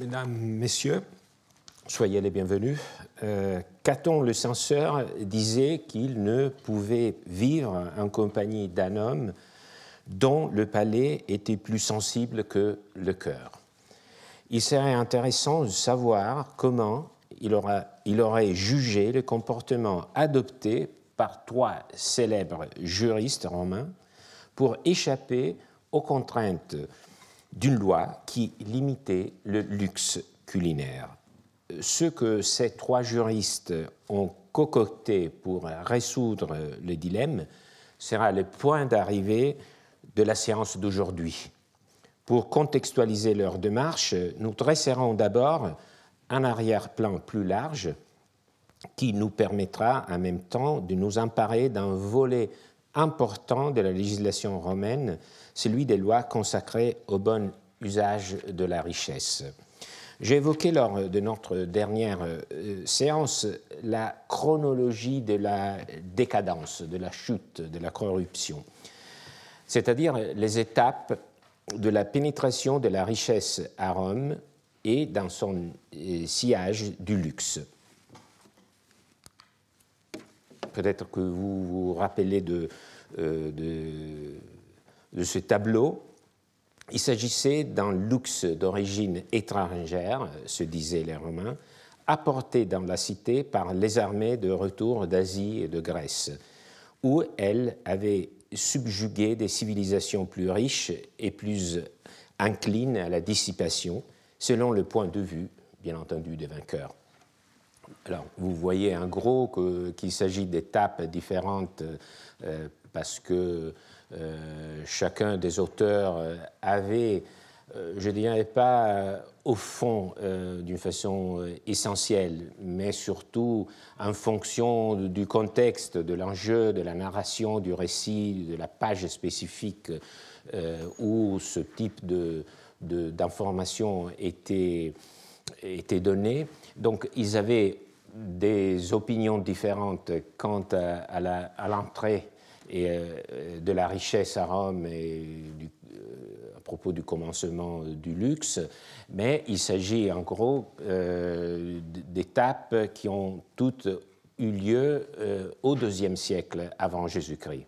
Mesdames, Messieurs, soyez les bienvenus. Euh, Caton le censeur disait qu'il ne pouvait vivre en compagnie d'un homme dont le palais était plus sensible que le cœur. Il serait intéressant de savoir comment il aurait jugé le comportement adopté par trois célèbres juristes romains pour échapper aux contraintes d'une loi qui limitait le luxe culinaire. Ce que ces trois juristes ont cocoté pour résoudre le dilemme sera le point d'arrivée de la séance d'aujourd'hui. Pour contextualiser leur démarche, nous dresserons d'abord un arrière-plan plus large qui nous permettra en même temps de nous emparer d'un volet important de la législation romaine, celui des lois consacrées au bon usage de la richesse. J'ai évoqué lors de notre dernière euh, séance la chronologie de la décadence, de la chute, de la corruption, c'est-à-dire les étapes de la pénétration de la richesse à Rome et dans son euh, sillage du luxe. Peut-être que vous vous rappelez de euh, de, ce tableau. Il s'agissait d'un luxe d'origine étrangère, se disaient les Romains, apporté dans la cité par les armées de retour d'Asie et de Grèce, où elles avaient subjugué des civilisations plus riches et plus inclines à la dissipation, selon le point de vue, bien entendu, des vainqueurs. Alors, vous voyez en gros qu'il s'agit d'étapes différentes euh, parce que euh, chacun des auteurs euh, avait, je euh, je dirais pas au fond d'une façon essentielle, mais surtout en fonction du contexte, de l'enjeu, de la narration, du récit, de la page spécifique où ce type d'information de, de, était, était donné. Donc ils avaient des opinions différentes quant à l'entrée et euh, euh, de la richesse à Rome et euh, à propos du commencement du luxe, mais il s'agit en gros d'étapes qui ont toutes eu lieu au deuxième siècle avant Jésus-Christ.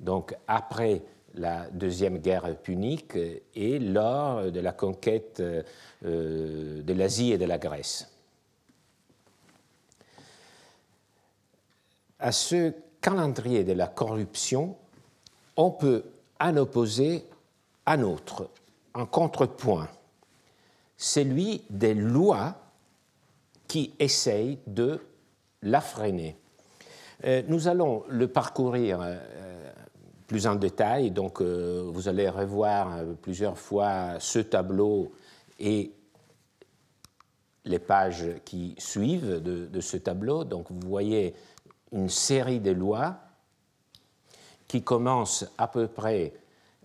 Donc après la deuxième guerre punique et lors de la conquête de l'Asie et de la Grèce. À ceux calendrier de la corruption, on peut en opposer un autre, un contrepoint, celui des lois qui essayent de la freiner. Euh, nous allons le parcourir euh, plus en détail, donc euh, vous allez revoir plusieurs fois ce tableau et les pages qui suivent de, de ce tableau. Donc vous voyez une série de lois qui commence à peu près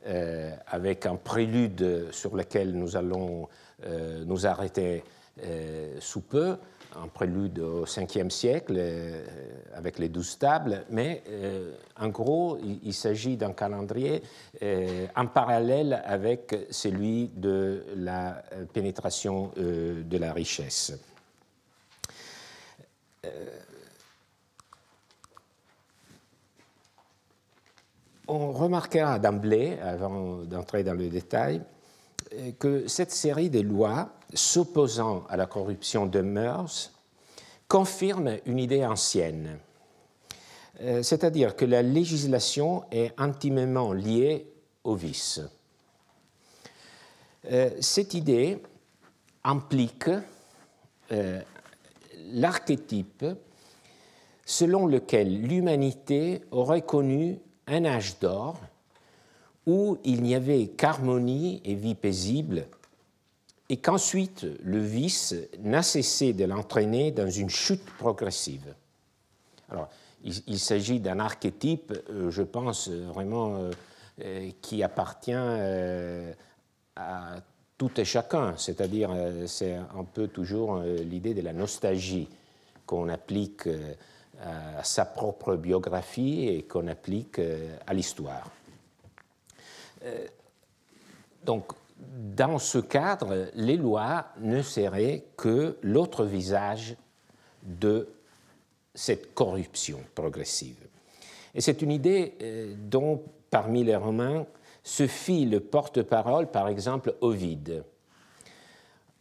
euh, avec un prélude sur lequel nous allons euh, nous arrêter euh, sous peu, un prélude au 5e siècle avec les douze tables, mais en gros, il, il s'agit d'un calendrier en parallèle avec celui de la pénétration de la richesse. On remarquera d'emblée, avant d'entrer dans le détail, euh, que cette série de lois s'opposant à la corruption de mœurs confirme une idée ancienne, euh, c'est-à-dire que la législation est intimement liée au vice. Euh, cette idée implique l'archétype selon lequel l'humanité aurait connu un âge d'or où il n'y avait qu'harmonie et vie paisible, et qu'ensuite le vice n'a cessé de l'entraîner dans une chute progressive. Alors, il, s'agit d'un archétype, euh, je pense euh, vraiment, euh, qui appartient à tout et chacun, c'est-à-dire c'est un peu toujours l'idée de la nostalgie qu'on applique euh, sa propre biographie et qu'on applique euh, à l'histoire. Euh, donc, dans ce cadre, les lois ne seraient que l'autre visage de cette corruption progressive. Et c'est une idée dont, parmi les Romains, se fit le porte-parole, par exemple, Ovide.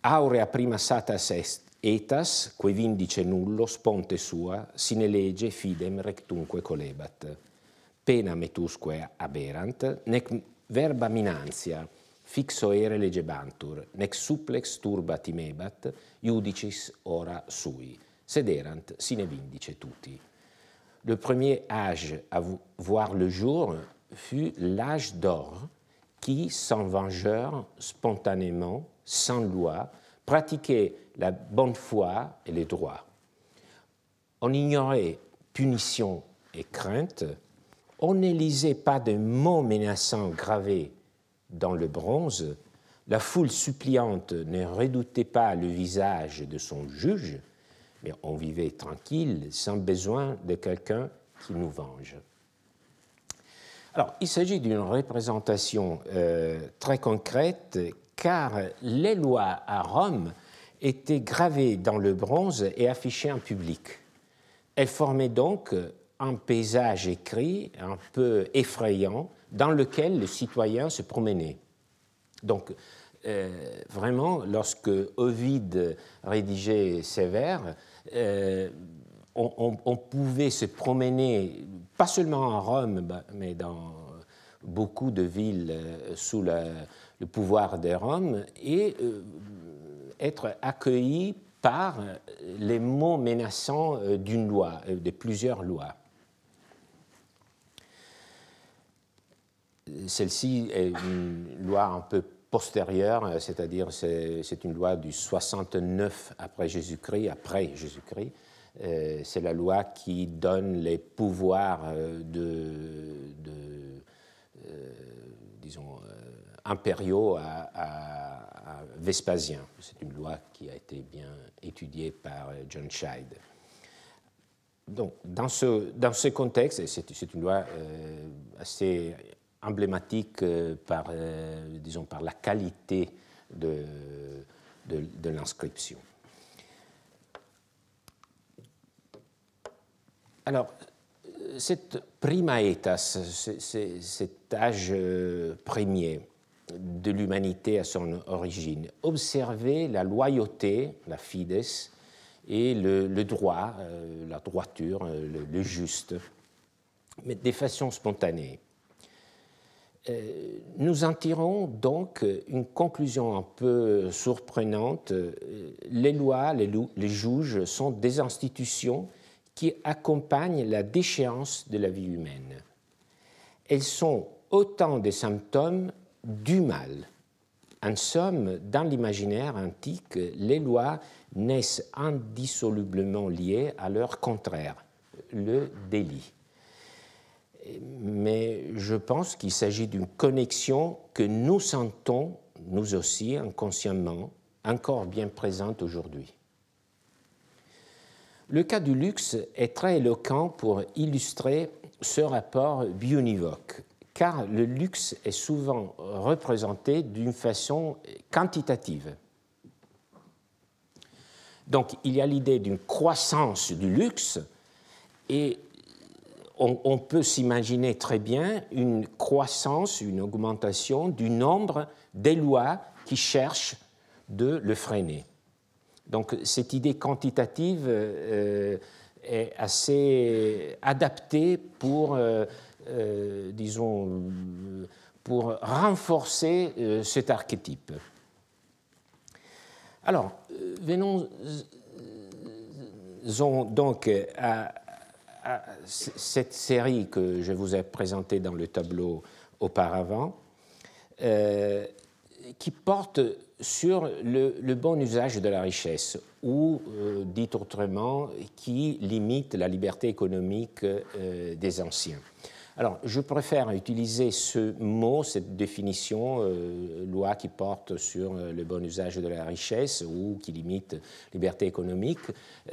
Aurea prima sata est etas quo vindice nullo sponte sua sine lege fidem rectumque colebat pena metusque aberant nec verba minantia fixo ere legebantur nec supplex turba timebat iudicis ora sui sederant sine vindice tuti le premier age à voir le jour fut l'age d'or qui sans vengeur spontanément sans loi pratiquer la bonne foi et les droits. On ignorait punition et crainte, on ne lisait pas de mots menaçants gravés dans le bronze, la foule suppliante ne redoutait pas le visage de son juge, mais on vivait tranquille, sans besoin de quelqu'un qui nous venge. Alors, il s'agit d'une représentation euh, très concrète car les lois à Rome étaient gravées dans le bronze et affichées en public. Elles formaient donc un paysage écrit un peu effrayant dans lequel le citoyen se promenait. Donc, euh, vraiment, lorsque Ovide rédigeait ses vers, euh, on, pouvait se promener, pas seulement à Rome, bah, mais dans beaucoup de villes euh, sous la, le pouvoir des Roms et euh, être accueilli par les mots menaçants euh, d'une loi, euh, de plusieurs lois. Celle-ci est une loi un peu postérieure, c'est-à-dire c'est une loi du 69 après Jésus-Christ, après Jésus-Christ. C'est la loi qui donne les pouvoirs de, disons, impériaux à, Vespasien. C'est une loi qui a été bien étudiée par euh, John Scheid. Donc, dans ce, dans ce contexte, et c'est une loi euh, assez emblématique euh, par, disons, par la qualité de, de, de l'inscription. Alors, cette prima etas, cet âge premier, de l'humanité à son origine. Observer la loyauté, la fides, et le, droit, euh, la droiture, euh, le, juste, mais de façon spontanée. Euh, nous en tirons donc une conclusion un peu surprenante. Les lois, les juges sont des institutions qui accompagnent la déchéance de la vie humaine. Elles sont autant des symptômes du mal. En somme, dans l'imaginaire antique, les lois naissent indissolublement liées à leur contraire, le délit. Mais je pense qu'il s'agit d'une connexion que nous sentons, nous aussi, inconsciemment, encore bien présente aujourd'hui. Le cas du luxe est très éloquent pour illustrer ce rapport bionivoque car le luxe est souvent représenté d'une façon quantitative. Donc il y a l'idée d'une croissance du luxe et on, peut s'imaginer très bien une croissance, une augmentation du nombre des lois qui cherchent de le freiner. Donc cette idée quantitative euh, est assez adaptée pour... Euh, euh, disons, euh, pour renforcer euh, cet archétype. Alors, venons donc à, cette série que je vous ai présentée dans le tableau auparavant, qui porte sur le, bon usage de la richesse, ou, dit autrement, qui limite la liberté économique des anciens. Alors, je préfère utiliser ce mot, cette définition, euh, loi qui porte sur euh, le bon usage de la richesse ou qui limite liberté économique.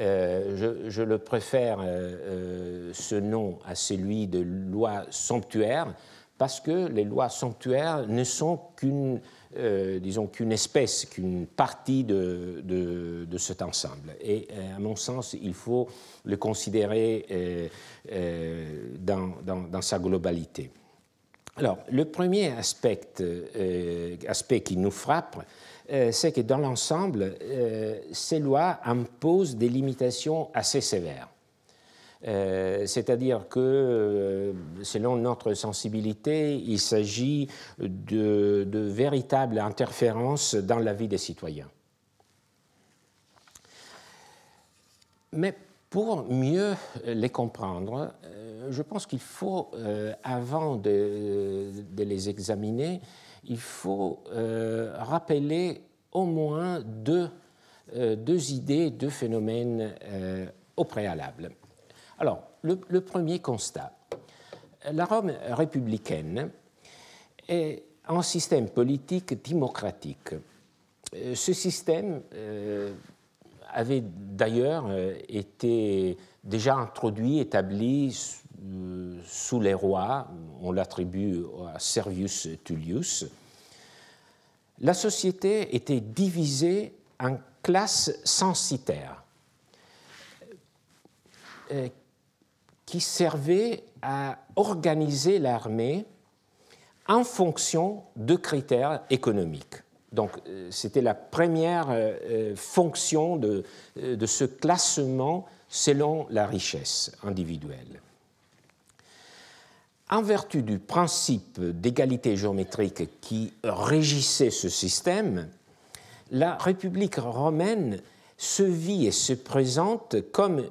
Euh, je, le préfère, ce nom, à celui de loi sanctuaire, parce que les lois sanctuaires ne sont qu'une euh, disons, qu'une espèce, qu'une partie de, cet ensemble. Et euh, à mon sens, il faut le considérer euh, dans, dans, sa globalité. Alors, le premier aspect, aspect qui nous frappe, c'est que dans l'ensemble, ces lois imposent des limitations assez sévères euh, c'est-à-dire que, euh, selon notre sensibilité, il s'agit de, véritables interférences dans la vie des citoyens. Mais pour mieux les comprendre, euh, je pense qu'il faut, avant de, les examiner, il faut rappeler au moins deux idées, deux phénomènes au préalable. Alors, le, premier constat. La Rome républicaine est un système politique démocratique. Euh, ce système euh, avait d'ailleurs euh, été déjà introduit, établi sous les rois, on l'attribue à Servius Tullius. La société était divisée en classes censitaires qui servait à organiser l'armée en fonction de critères économiques. Donc euh, c'était la première euh, euh, fonction de, de, ce classement selon la richesse individuelle. En vertu du principe d'égalité géométrique qui régissait ce système, la République romaine se vit et se présente comme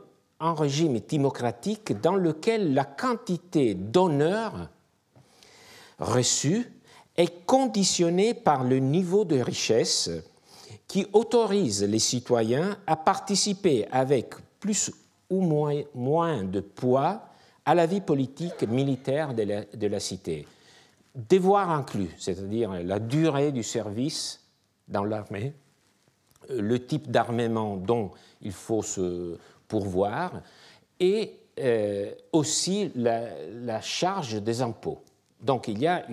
un régime démocratique dans lequel la quantité d'honneur reçue est conditionnée par le niveau de richesse qui autorise les citoyens à participer avec plus ou moins, de poids à la vie politique militaire de la, cité. Devoir inclus, c'est-à-dire la durée du service dans l'armée, le type d'armement dont il faut se, pourvoir, et euh, aussi la, charge des impôts. Donc il y a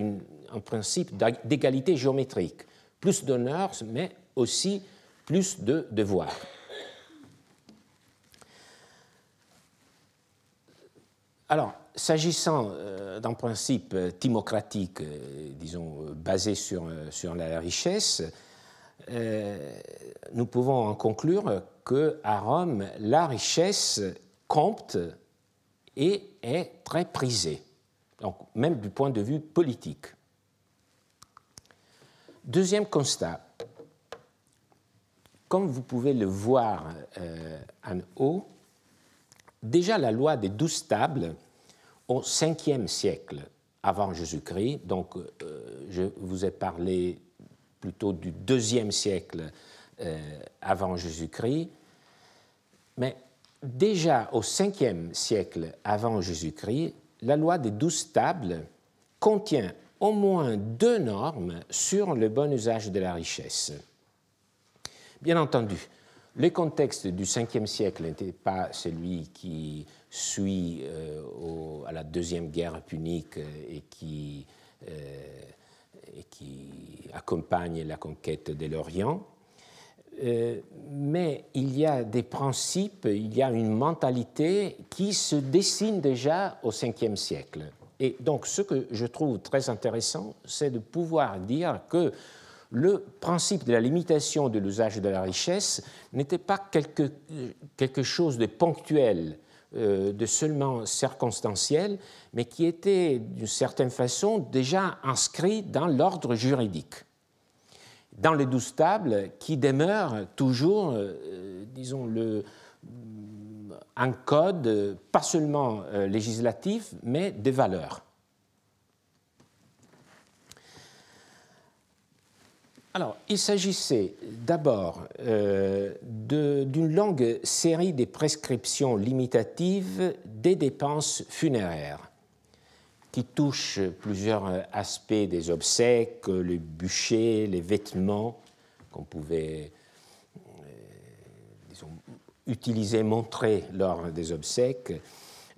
un principe d'égalité géométrique. Plus d'honneurs, mais aussi plus de devoirs. Alors, s'agissant euh, d'un principe euh, timocratique, disons, basé sur, sur la richesse, nous pouvons en conclure que à Rome, la richesse compte et est très prisée, donc même du point de vue politique. Deuxième constat, comme vous pouvez le voir euh, en haut, déjà la loi des douze tables au 5e siècle avant Jésus-Christ, donc euh, je vous ai parlé plutôt du deuxième siècle euh, avant Jésus-Christ, mais déjà au 5 siècle avant Jésus-Christ, la loi des douze tables contient au moins deux normes sur le bon usage de la richesse. Bien entendu, le contexte du 5e siècle n'était pas celui qui suit euh, à la Deuxième Guerre punique euh, euh, et qui accompagne la conquête de l'Orient. Euh, mais il y a des principes, il y a une mentalité qui se dessine déjà au Ve siècle. Et donc ce que je trouve très intéressant, c'est de pouvoir dire que le principe de la limitation de l'usage de la richesse n'était pas quelque, chose de ponctuel, euh, de seulement circonstanciel, mais qui était d'une certaine façon déjà inscrit dans l'ordre juridique dans les douze tables qui demeurent toujours, euh, euh, disons, euh, un code pas seulement législatif, mais des valeurs. Alors, il s'agissait d'abord d'une longue série de prescriptions limitatives des dépenses funéraires qui touche plusieurs euh, aspects des obsèques, euh, le bûcher, les vêtements qu'on pouvait euh, utiliser, montrer lors des obsèques,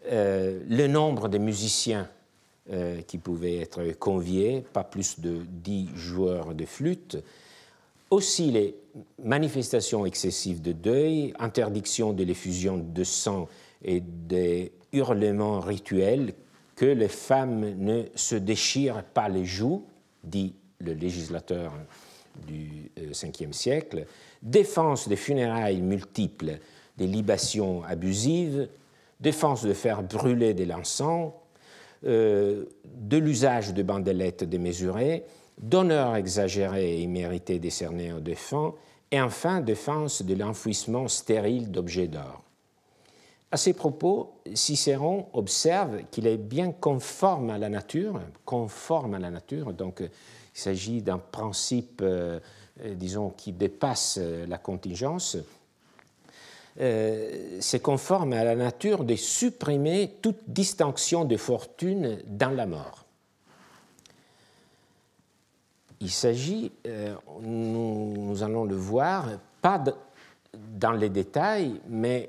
le nombre de musiciens qui pouvaient être conviés, pas plus de dix joueurs de flûte, aussi les manifestations excessives de deuil, interdiction de l'effusion de sang et des hurlements rituels que les femmes ne se déchirent pas les joues, dit le législateur du Ve euh, siècle, défense des funérailles multiples, des libations abusives, défense de faire brûler des l'encens, euh, de l'usage de bandelettes démesurées, d'honneur exagéré et immérités décerné aux défunts, et enfin défense de l'enfouissement stérile d'objets d'or. À ces propos, Cicéron observe qu'il est bien conforme à la nature, conforme à la nature, donc il s'agit d'un principe, euh, disons, qui dépasse euh, la contingence. Euh, c'est conforme à la nature de supprimer toute distinction de fortune dans la mort. Il s'agit, nous allons le voir, pas de dans les détails, mais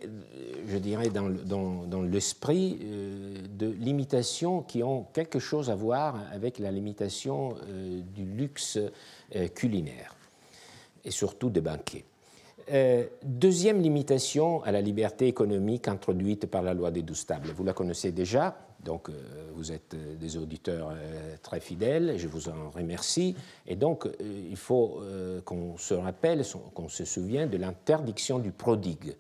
je dirais dans, l'esprit euh, de limitations qui ont quelque chose à voir avec la limitation euh, du luxe euh, culinaire et surtout des banquets. deuxième limitation à la liberté économique introduite par la loi des douze tables. Vous la connaissez déjà, donc euh, vous êtes euh, des auditeurs euh, très fidèles, je vous en remercie. Et donc il faut qu'on se rappelle, qu'on se souvienne de l'interdiction du prodigue.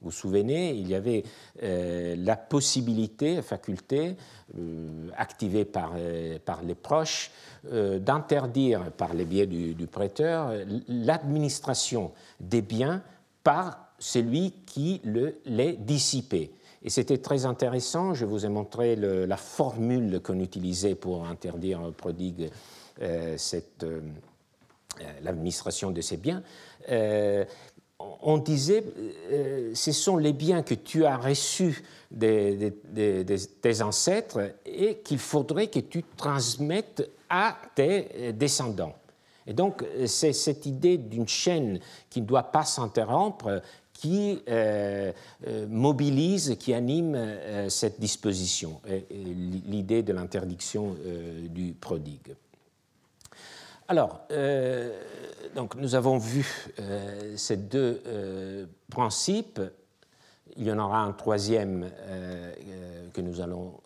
Vous vous souvenez, il y avait la possibilité, la faculté, activée par, les proches, d'interdire, par les biais du, prêteur, l'administration des biens par celui qui le, les dissipait. Et c'était très intéressant. Je vous ai montré la formule qu'on utilisait pour interdire prodigue prodigue euh, euh, euh, l'administration de ces biens. on disait, ce sont les biens que tu as reçus des tes ancêtres et qu'il faudrait que tu transmettes à tes descendants. Et donc, c'est cette idée d'une chaîne qui ne doit pas s'interrompre qui euh, euh, mobilise, qui anime euh, cette disposition, l'idée de l'interdiction du prodigue. Alors, donc nous avons vu ces deux principes. Il y en aura un troisième que nous allons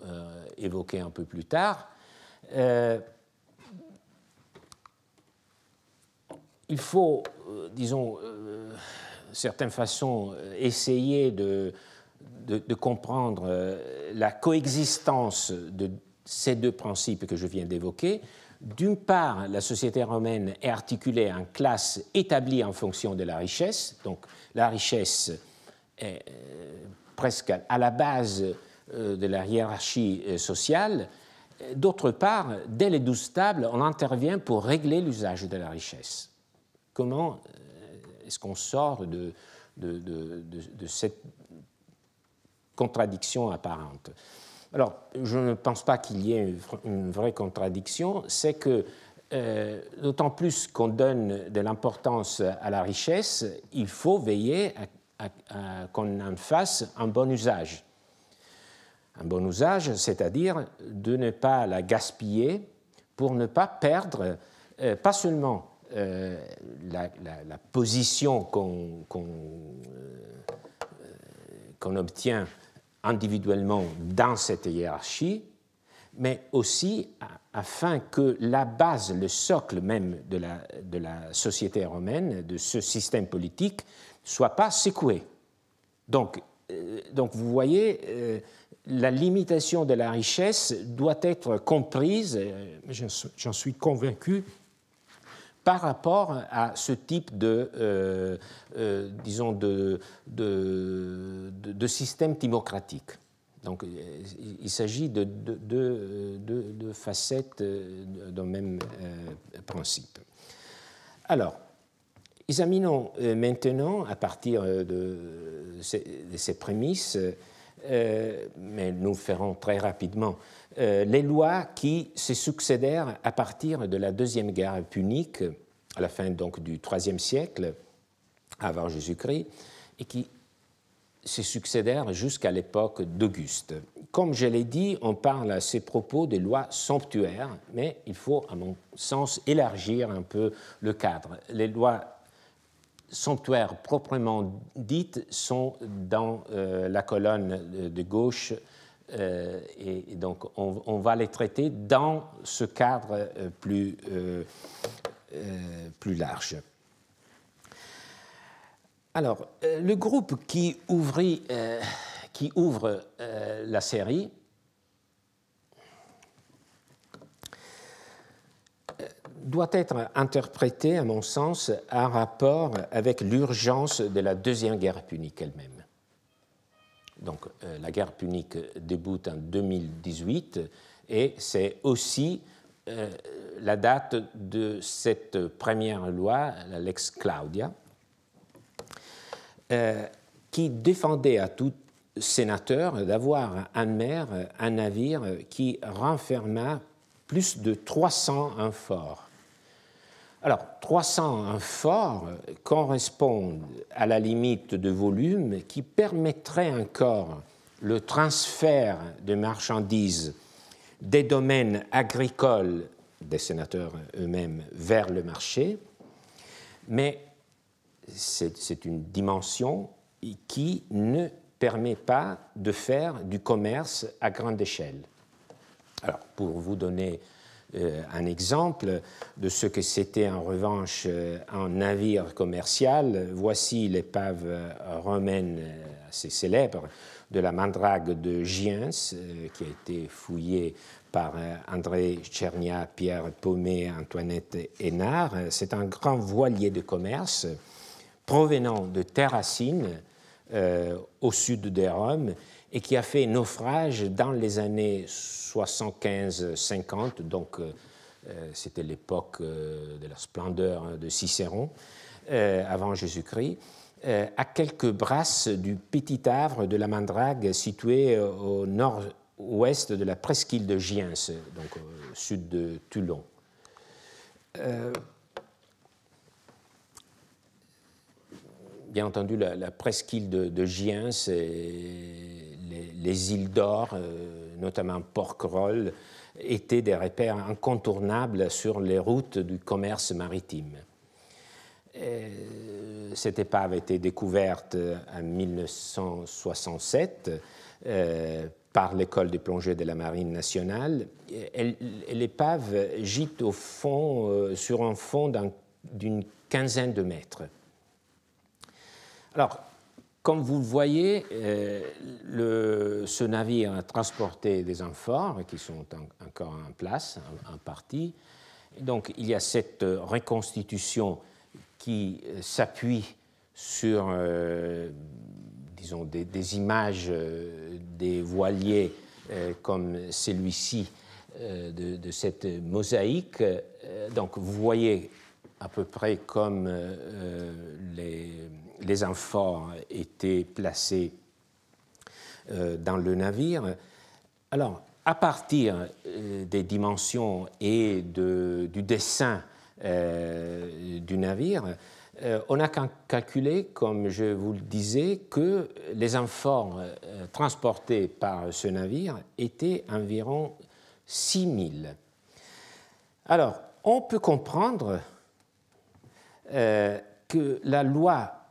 évoquer un peu plus tard. il faut, disons, Certaines façons, euh, essayer de, comprendre euh, la coexistence de ces deux principes que je viens d'évoquer. D'une part, la société romaine est articulée en classes établies en fonction de la richesse. Donc la richesse est euh, presque à la base de la hiérarchie sociale. D'autre part, dès les douze tables, on intervient pour régler l'usage de la richesse. Comment est-ce qu'on sort de, cette contradiction apparente Alors, je ne pense pas qu'il y ait une vraie contradiction, c'est que euh, d'autant plus qu'on donne de l'importance à la richesse, il faut veiller à, ce qu'on en fasse un bon usage. Un bon usage, c'est-à-dire de ne pas la gaspiller pour ne pas perdre, euh, pas seulement euh, la, position euh, qu'on obtient individuellement dans cette hiérarchie, mais aussi afin que la base, le socle même de la, de la société romaine, de ce système politique, soit pas secoué. Donc, euh, donc vous voyez, la limitation de la richesse doit être comprise, j'en suis convaincu, par rapport à ce type de, euh, euh, disons de, de, système timocratique. Donc, il s'agit de deux facettes euh, d'un même principe. Alors, examinons maintenant, à partir de ces prémices, euh, mais nous ferons très rapidement, euh, les lois qui se succédèrent à partir de la Deuxième Guerre punique, à la fin donc du IIIe siècle, avant Jésus-Christ, et qui se succédèrent jusqu'à l'époque d'Auguste. Comme je l'ai dit, on parle à ces propos des lois somptuaires, mais il faut, à mon sens, élargir un peu le cadre. Les lois sanctuaires proprement dites sont dans euh, la colonne de gauche euh, et, donc on, va les traiter dans ce cadre euh, plus, plus large. Alors, le groupe qui, ouvrit, qui ouvre la série, doit être interprété, à mon sens, en rapport avec l'urgence de la Deuxième Guerre punique elle-même. Donc euh, la guerre punique débute en 2018 et c'est aussi euh, la date de cette première loi, Lex Claudia, euh, qui défendait à tout sénateur d'avoir un mer un navire qui renferma plus de 300 amphores alors, 301 forts correspondent à la limite de volume qui permettrait encore le transfert de marchandises des domaines agricoles des sénateurs eux-mêmes vers le marché, mais c'est une dimension qui ne permet pas de faire du commerce à grande échelle. Alors, pour vous donner euh, un exemple de ce que c'était en revanche euh, un navire commercial. Voici l'épave euh, romaine assez célèbre de la mandrague de Giens, qui a été fouillée par André Tchernia, Pierre Paumé, Antoinette Hénard. C'est un grand voilier de commerce provenant de Terracine, au sud de Rome, et qui a fait naufrage dans les années 75-50, donc euh, euh, c'était l'époque euh, de la splendeur hein, de Cicéron, avant Jésus-Christ, à quelques brasses du petit havre de la Mandrague situé au nord-ouest de la presqu'île de Giens, donc au sud de Toulon. bien entendu, la, presqu'île de, de Giens est les, îles d'or, euh, notamment Porquerolles, étaient des repères incontournables sur les routes du commerce maritime. Euh, cette épave a été découverte en 1967 euh, par l'école des plongées de la Marine nationale. L'épave gîte au fond, sur un fond d'une quinzaine de mètres. Alors, comme vous le voyez, euh, ce navire a transporté des amphores qui sont encore en place, en, partie. Donc il y a cette reconstitution qui euh, s'appuie sur, euh, disons, des, images des voiliers comme celui-ci de, cette mosaïque. Donc vous voyez à peu près comme les les amphores étaient placés euh, dans le navire. Alors, à partir euh, des dimensions et du dessin euh, du navire, on a calculé, comme je vous le disais, que les amphores transportés par ce navire étaient environ 6000. Alors, on peut comprendre que la loi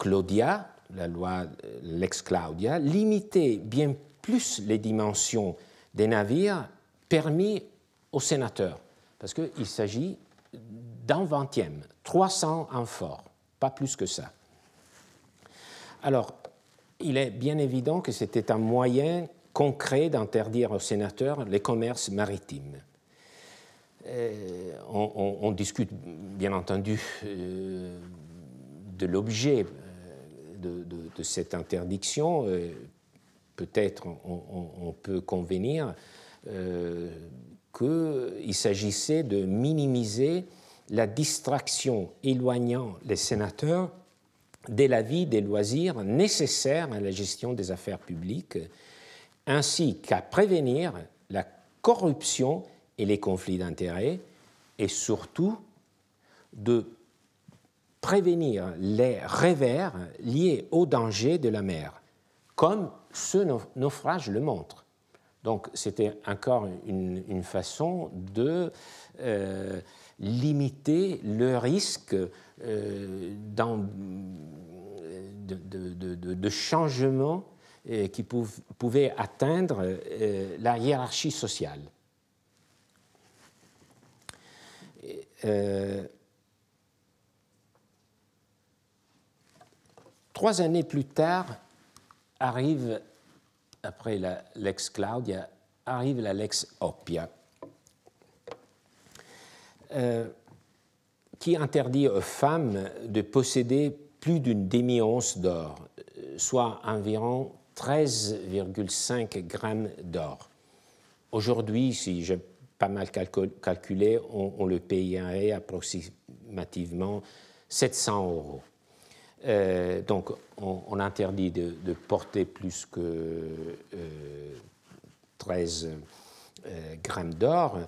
Claudia, la loi euh, Lex Claudia, limitait bien plus les dimensions des navires permis aux sénateurs, parce qu'il s'agit d'un vingtième, 300 en amphores, pas plus que ça. Alors, il est bien évident que c'était un moyen concret d'interdire aux sénateurs les commerces maritimes. Euh, on, discute bien entendu euh, de l'objet de, cette interdiction, euh, peut-être on, on, peut convenir euh, qu'il s'agissait de minimiser la distraction éloignant les sénateurs de la vie des loisirs nécessaires à la gestion des affaires publiques, ainsi qu'à prévenir la corruption et les conflits d'intérêts, et surtout de prévenir les revers liés au danger de la mer, comme ce naufrage le montre. Donc c'était encore une, façon de euh, limiter le risque euh, de, changements changement euh, qui pouvait atteindre la hiérarchie sociale. Trois années plus tard, arrive, après la Lex Claudia, arrive la Lex Oppia, euh, qui interdit aux femmes de posséder plus d'une demi-once d'or, euh, soit environ 13,5 grammes d'or. Aujourd'hui, si j'ai pas mal calculé, on, on le payerait approximativement 700 euros. Euh, donc, on, interdit de, porter plus que 13 euh, euh, grammes d'or,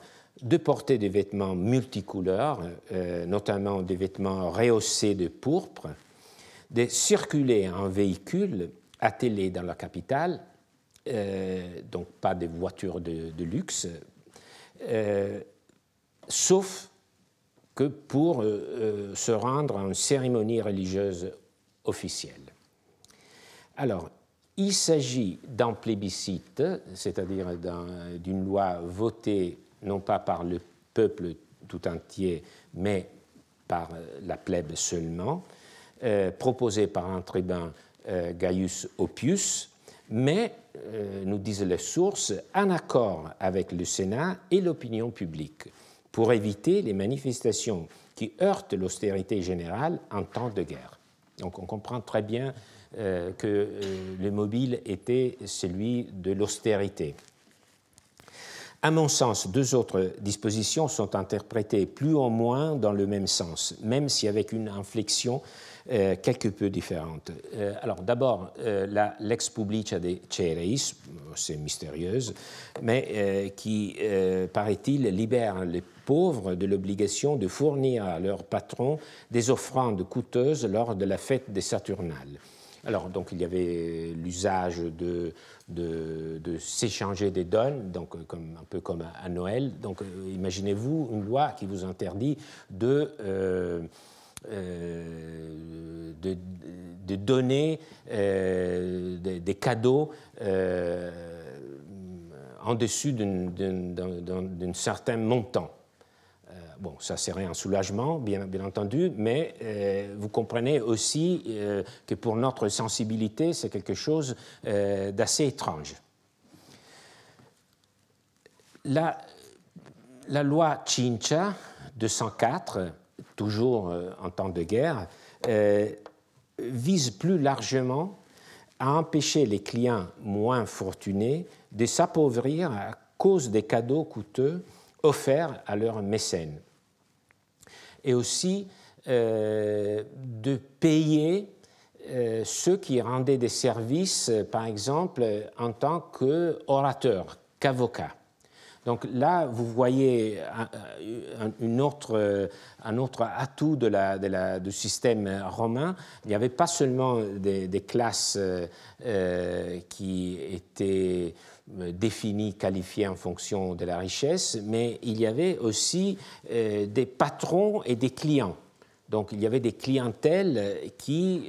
de porter des vêtements multicouleurs, notamment des vêtements rehaussés de pourpre, de circuler en véhicule attelé dans la capitale, donc pas des voitures de, luxe, sauf que pour se rendre à une cérémonie religieuse alors, il s'agit d'un plébiscite, c'est-à-dire d'une loi votée non pas par le peuple tout entier, mais par euh, la plèbe seulement, euh, proposée par un tribun euh, Gaius Oppius, mais, nous disent les sources, en accord avec le Sénat et l'opinion publique, pour éviter les manifestations qui heurtent l'austérité générale en temps de guerre. Donc on comprend très bien euh, que euh, le mobile était celui de l'austérité. À mon sens, deux autres dispositions sont interprétées plus ou moins dans le même sens, même si avec une inflexion euh, quelque peu différentes. Euh, alors d'abord, euh, la lex publica de Ceres, c'est mystérieuse, mais qui, paraît-il, libère les pauvres de l'obligation de fournir à leur patron des offrandes coûteuses lors de la fête des Saturnales. Alors, donc, il y avait l'usage de, s'échanger des donnes, donc, un peu comme à, Noël. Donc, imaginez-vous une loi qui vous interdit de. Euh, de, donner euh, des, cadeaux euh, en dessus d'un certain montant. Bon, ça serait un soulagement, bien, bien entendu, mais vous comprenez aussi que pour notre sensibilité, c'est quelque chose d'assez étrange. La, la loi Chincha 204 toujours euh, en temps de guerre, euh, vise plus largement à empêcher les clients moins fortunés de s'appauvrir à cause des cadeaux coûteux offerts à leurs mécènes. Et aussi euh, de payer ceux qui rendaient des services, par exemple, en tant qu'orateurs, qu'avocats. Donc là, vous voyez un, euh, autre, euh, un autre, atout de la, du système romain. Il n'y avait pas seulement des, classes euh, qui étaient définies, qualifiées en fonction de la richesse, mais il y avait aussi des patrons et des clients. Donc il y avait des clientèles qui...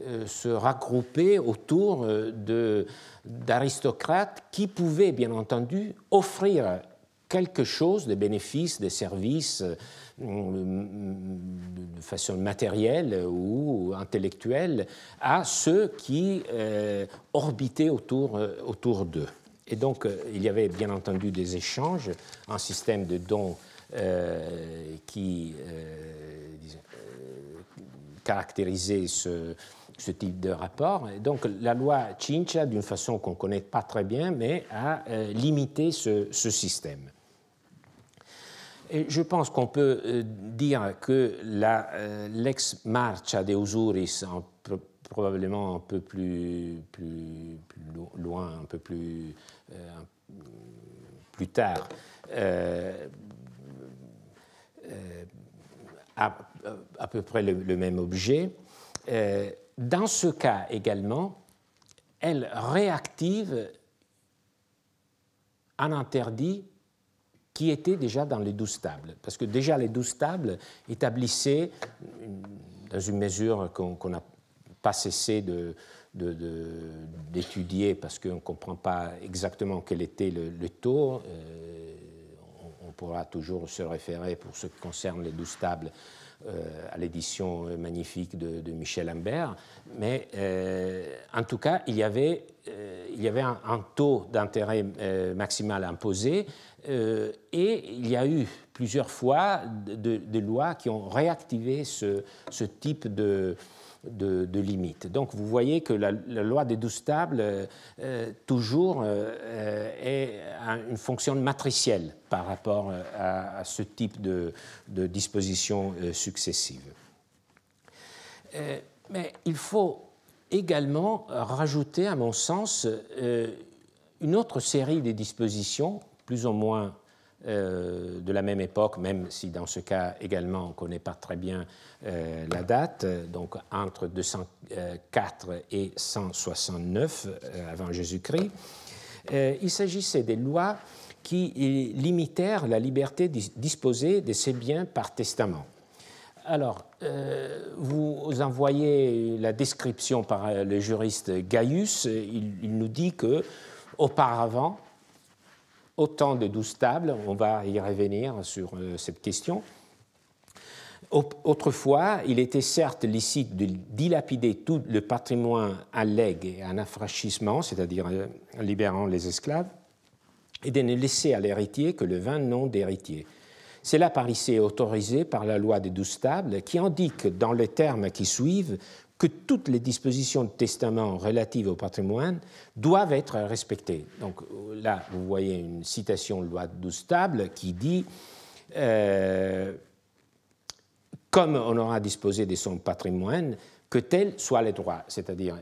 Euh, se regrouper autour euh, d'aristocrates qui pouvaient, bien entendu, offrir quelque chose des bénéfices, des services euh, mm, de façon matérielle ou intellectuelle à ceux qui orbitaient autour, autour d'eux. Et donc, il y avait bien entendu des échanges, un système de dons qui caractérisait ce, ce type de rapport. Donc la loi Chincha d'une façon qu'on ne connaît pas très bien, mais a euh, limité ce, système. Et je pense qu'on peut euh, dire que la, euh, l'ex marcha de Usuris, probablement un peu plus, plus, loin, un peu plus, plus tard, a à peu près le, même objet. Dans ce cas également, elle réactive un interdit qui était déjà dans les douze tables. Parce que déjà les douze tables établissaient, dans une mesure qu'on n'a pas cessé d'étudier parce qu'on ne comprend pas exactement quel était le, taux, euh, on, pourra toujours se référer pour ce qui concerne les douze tables euh, à l'édition euh, magnifique de, Michel Ambert. Mais euh, en tout cas, il y avait, il y avait un, taux d'intérêt maximal imposé et il y a eu plusieurs fois des de, lois qui ont réactivé ce type de de, limites. Donc vous voyez que la, loi des douze tables, euh, euh, toujours, euh, est une fonction matricielle par rapport à, ce type de, de dispositions successives. mais il faut également rajouter, à mon sens, une autre série de dispositions, plus ou moins euh, de la même époque, même si dans ce cas également on ne connaît pas très bien euh, la date, donc entre 204 et 169 euh, avant Jésus-Christ. il s'agissait des lois qui limitèrent la liberté de disposer de ses biens par testament. Alors, vous envoyez la description par le juriste Gaius. Il, il nous dit que, auparavant, autant de douze tables, on va y revenir sur euh, cette question. Autrefois, il était certes licite de dilapider tout le patrimoine à legs et en affranchissement, c'est-à-dire en euh, libérant les esclaves, et de ne laisser à l'héritier que le vain nom d'héritier. Cela paraissait autorisé par la loi des douze tables qui indique dans les termes qui suivent que toutes les dispositions de testament relatives au patrimoine doivent être respectées. Donc là, vous voyez une citation de loi de Stable qui dit euh, Comme on aura disposé de son patrimoine, que tel soit le droit, c'est-à-dire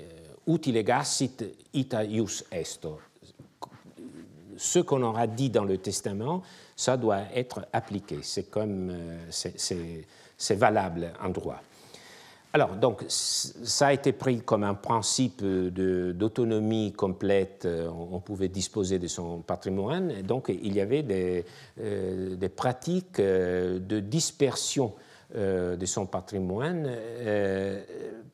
euh, ita ius esto. Ce qu'on aura dit dans le testament, ça doit être appliqué. C'est comme euh, c'est valable en droit. Alors, donc, ça a été pris comme un principe d'autonomie complète. Euh, on pouvait disposer de son patrimoine. Et donc, il y avait des, euh, pratiques euh, de dispersion de son patrimoine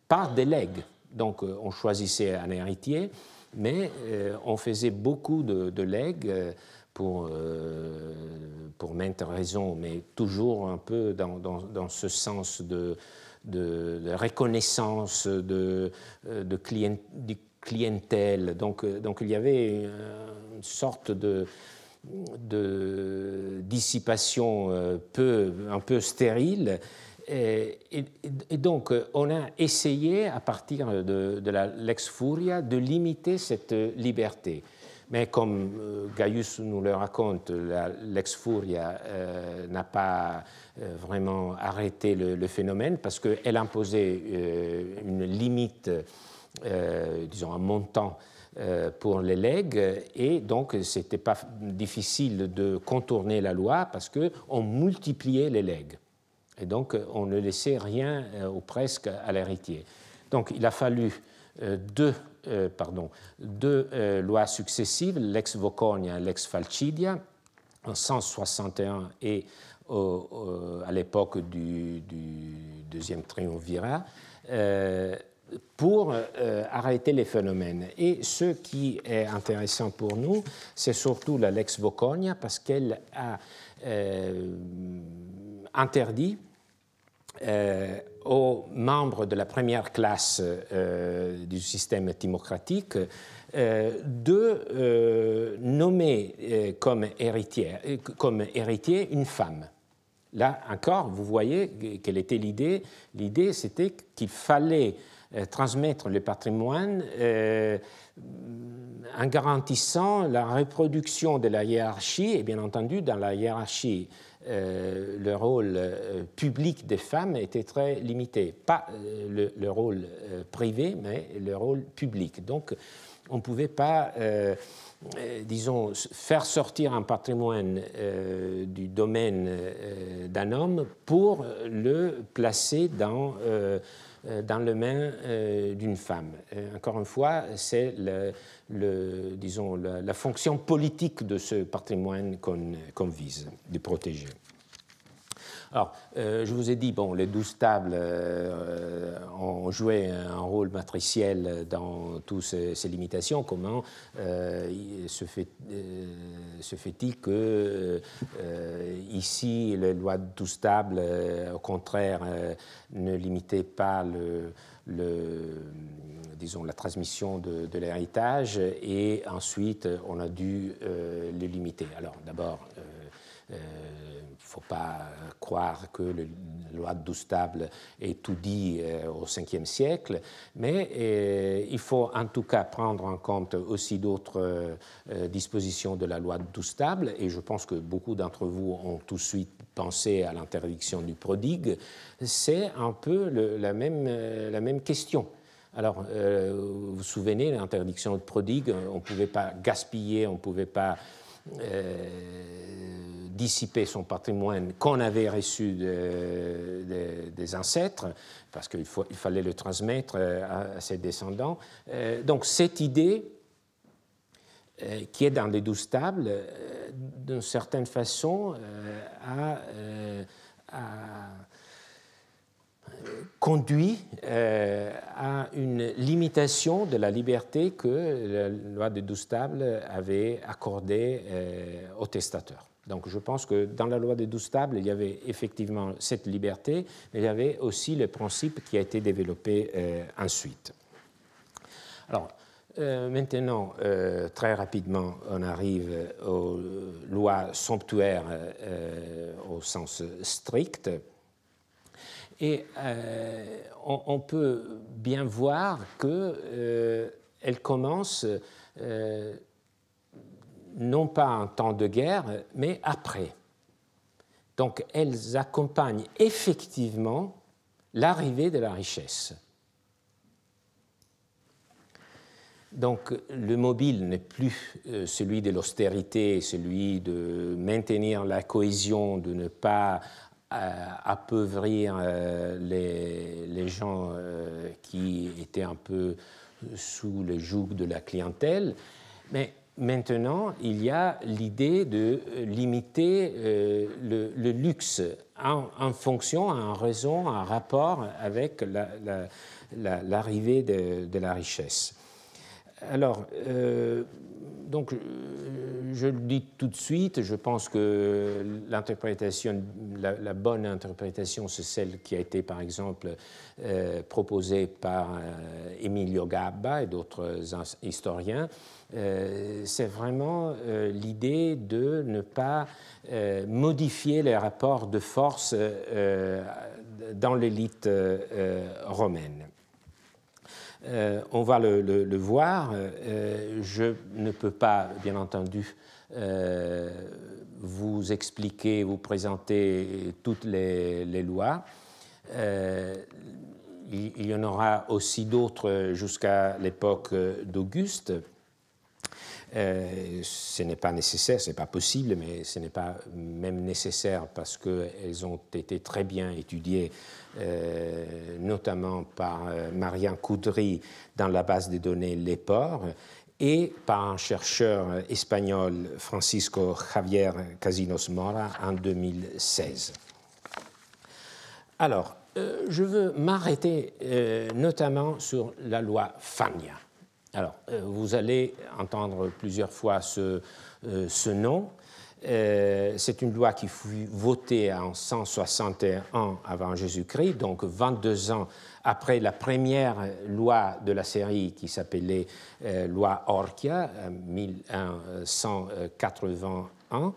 par des legs. Donc, on choisissait un héritier, mais on faisait beaucoup de, legs pour, pour maintes raisons, mais toujours un peu dans, dans ce sens de de, reconnaissance de, euh, de clientèle. Euh, donc, il y avait une sorte de, dissipation euh, peu, un peu stérile. Et, donc, on a essayé, à partir de, de Lex Furia, de limiter cette liberté. Mais comme euh, Gaius nous le raconte, l'ex furia euh, n'a pas euh, vraiment arrêté le, phénomène parce qu'elle imposait une limite, disons un montant pour les legs et donc c'était pas difficile de contourner la loi parce qu'on multipliait les legs et donc on ne laissait rien ou presque à l'héritier. Donc il a fallu deux euh, pardon, deux euh, lois successives, l'ex Vocogna et l'ex Falcidia, en 161 et à l'époque du, deuxième triumvirat, euh, pour arrêter les phénomènes. Et ce qui est intéressant pour nous, c'est surtout la Lex Vocogna, parce qu'elle a interdit euh, aux membres de la première classe euh, du système démocratique euh, de nommer comme, héritière, comme héritier une femme. Là encore, vous voyez quelle était l'idée. L'idée, c'était qu'il fallait transmettre le patrimoine en garantissant la reproduction de la hiérarchie, et bien entendu, dans la hiérarchie euh, le rôle euh, public des femmes était très limité. Pas euh, le, rôle privé, mais le rôle public. Donc, on ne pouvait pas, disons, faire sortir un patrimoine du domaine d'un homme pour le placer dans, dans les mains d'une femme. encore une fois, c'est le le, disons, la, fonction politique de ce patrimoine qu'on vise de protéger. Alors, euh, je vous ai dit, bon, les douze tables euh, ont joué un rôle matriciel dans toutes ces, limitations. Comment euh, se, fait, fait-il que ici, les lois de douze tables, au contraire, ne limitaient pas le disons, la transmission de, l'héritage et ensuite on a dû euh, le limiter. Alors d'abord, il euh, ne euh, faut pas croire que le, la loi de Doustable est tout dit au Ve siècle, mais il faut en tout cas prendre en compte aussi d'autres dispositions de la loi de Doustable et je pense que beaucoup d'entre vous ont tout de suite pensé à l'interdiction du prodigue. C'est un peu la, même, la même question. Alors, euh, vous vous souvenez, l'interdiction de prodigue, on ne pouvait pas gaspiller, on ne pouvait pas euh, dissiper son patrimoine qu'on avait reçu des ancêtres, parce qu'il il fallait le transmettre euh, à, ses descendants. donc, cette idée qui est dans les douze tables, d'une certaine façon, a conduit euh, à une limitation de la liberté que la loi de tables avait accordée euh, aux testateurs. Donc je pense que dans la loi des de tables, il y avait effectivement cette liberté, mais il y avait aussi le principe qui a été développé euh, ensuite. Alors, maintenant, très rapidement, on arrive aux lois somptuaires au sens strict. Et euh, on, peut bien voir qu'elle euh, commencent commence euh, non pas en temps de guerre, mais après. Donc elles accompagnent effectivement l'arrivée de la richesse. Donc le mobile n'est plus celui de l'austérité, celui de maintenir la cohésion, de ne pas appauvrir euh, les, les, gens euh, qui étaient un peu sous le joug de la clientèle. Mais maintenant, il y a l'idée de limiter euh, le, luxe en, fonction, en raison, en rapport avec l'arrivée de la richesse. Alors, euh, donc, euh, je le dis tout de suite, je pense que la, bonne interprétation, c'est celle qui a été, par exemple, euh, proposée par Emilio Gabba et d'autres historiens. c'est vraiment l'idée de ne pas modifier les rapports de force dans l'élite romaine. Euh, on va le, voir. Euh, je ne peux pas, bien entendu, euh, vous expliquer, vous présenter toutes les, lois. Il, il, y en aura aussi d'autres jusqu'à l'époque d'Auguste. ce n'est pas nécessaire, ce n'est pas possible, mais ce n'est pas même nécessaire parce qu'elles ont été très bien étudiées euh, notamment par Marianne euh, Marian Coudry dans la base de données Les et par un chercheur espagnol Francisco Javier Casinos Mora en 2016. Alors, euh, je veux m'arrêter notamment sur la loi Fania. Alors, vous allez entendre plusieurs fois ce nom. Euh, c'est une loi qui fut votée en 161 avant Jésus-Christ, donc 22 ans après la première loi de la série qui s'appelait euh, loi Orchia, 1181. Euh,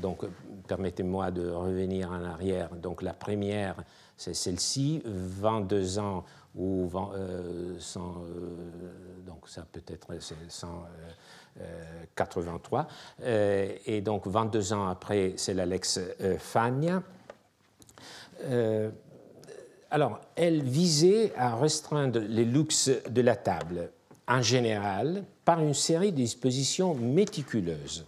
donc, permettez-moi de revenir en arrière. Donc, la première, c'est celle-ci, 22 ans ou 100, donc ça peut être 100. 83. Euh, euh, et donc 22 ans après, c'est l'Alex euh, Fagna. alors, elle visait à restreindre les luxes de la table, en général, par une série de dispositions méticuleuses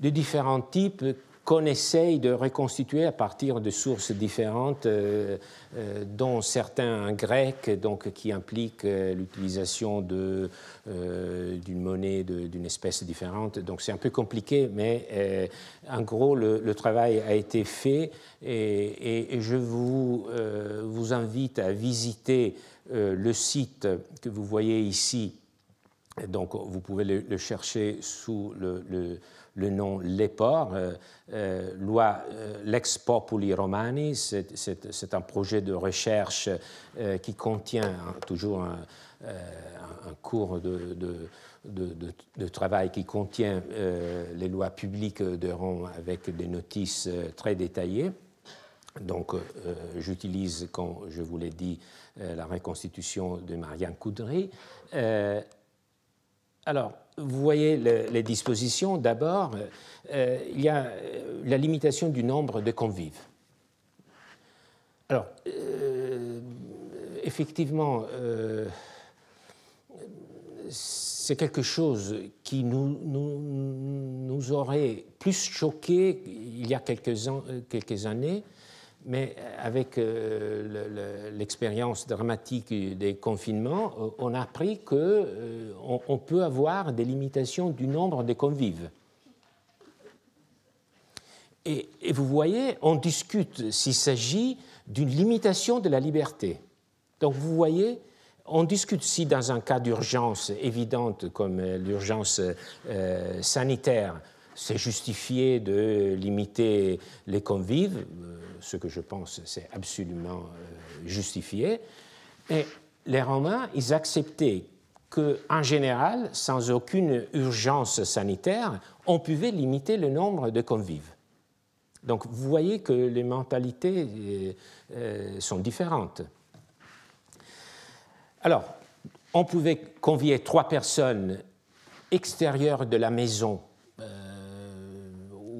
de différents types qu'on essaye de reconstituer à partir de sources différentes, euh, euh, dont certains grecs, donc, qui impliquent euh, l'utilisation d'une monnaie, d'une espèce différente. Donc c'est un peu compliqué, mais en gros, le, travail a été fait et, je vous invite à visiter le site que vous voyez ici donc, vous pouvez le, chercher sous le, nom LEPOR, euh, euh, loi euh, Lex Populi Romani. C'est un projet de recherche qui contient hein, toujours un, cours de, de, travail qui contient les lois publiques de Rome avec des notices très détaillées. Donc, j'utilise, comme je vous l'ai dit, la reconstitution de Marianne Coudry, alors, vous voyez les dispositions. D'abord, euh, euh, il y a euh, la limitation du nombre de convives. Alors, effectivement, c'est quelque chose qui nous, aurait plus choqué il y a quelques années mais euh, avec euh, l'expérience dramatique des confinements, euh, on a appris qu'on on peut avoir des limitations du nombre des convives. et vous voyez, on discute s'il s'agit d'une limitation de la liberté. Donc vous voyez, on discute si dans un cas d'urgence évidente comme l'urgence sanitaire, c'est justifié de limiter les convives ce que je pense c'est absolument euh, justifié. Et les Romains, ils acceptaient qu'en général, sans aucune urgence sanitaire, on pouvait limiter le nombre de convives. Donc vous voyez que les mentalités euh, euh, sont différentes. Alors, on pouvait convier trois personnes extérieures de la maison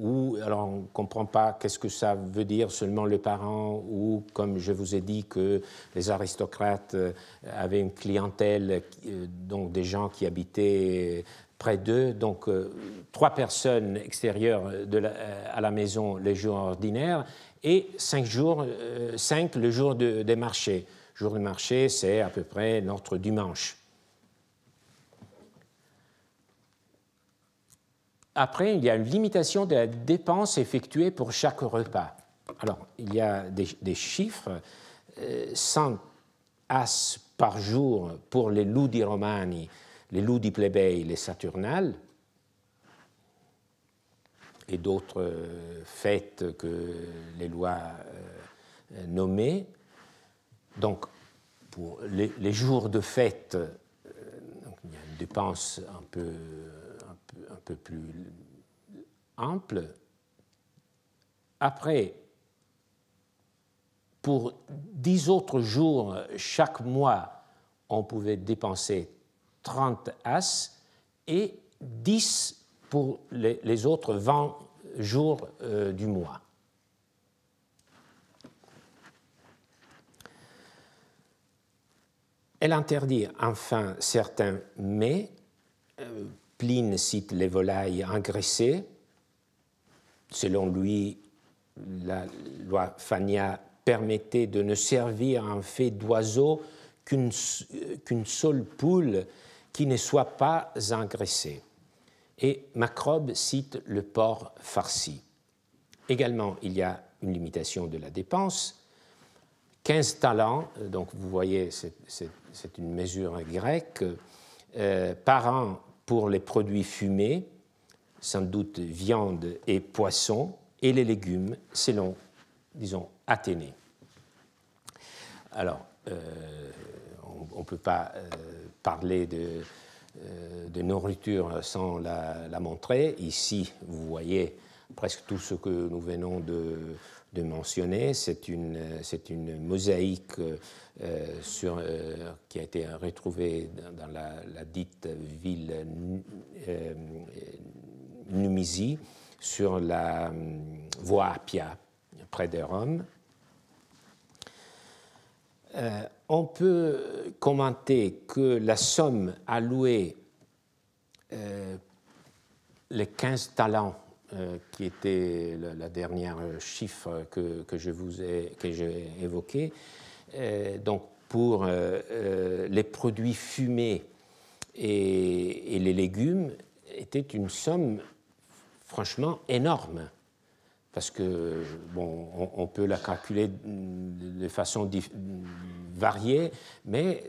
ou alors on ne comprend pas qu'est-ce que ça veut dire seulement les parents, ou comme je vous ai dit que les aristocrates euh, avaient une clientèle, euh, donc des gens qui habitaient euh, près d'eux, donc trois personnes extérieures à la maison les jours ordinaires, et cinq jours, le jour des marchés. Le jour du marché, c'est à peu près notre dimanche. Après, il y a une limitation de la dépense effectuée pour chaque repas. Alors, il y a des, chiffres. 100 euh, as par jour pour les loups Romani, les loups plebei, les Saturnales, et d'autres euh, fêtes que les lois euh, nommées. nommaient. Donc, pour les, les jours de fête, il y a une dépense un peu peu plus ample. Après, pour dix autres jours chaque mois, on pouvait dépenser 30 as et 10 pour les, autres 20 jours euh, du mois. Elle interdit enfin certains mais euh, », cite les volailles engraissées. Selon lui, la loi Fania permettait de ne servir en fait d'oiseau qu'une seule poule qui ne soit pas engraissée. Et Macrobe cite le porc farci. Également, il y a une limitation de la dépense. 15 talents, donc vous voyez, c'est une mesure grecque, euh, par an pour les produits fumés, sans doute viande et poisson, et les légumes selon, disons, Athénée. Alors, euh, on ne peut pas euh, parler euh, de, nourriture sans la, montrer. Ici, vous voyez presque tout ce que nous venons de de mentionner. C'est une, c'est une, mosaïque euh, sur, euh, qui a été retrouvée dans, la, dite ville euh, Numisie, sur la voie Appia, près de Rome. on peut commenter que la somme allouée, les 15 talents euh, qui était la, dernière chiffre que, j'ai évoqué. Euh, donc pour euh, les produits fumés et, les légumes était une somme franchement énorme. Parce que, on, peut la calculer de façon variée, mais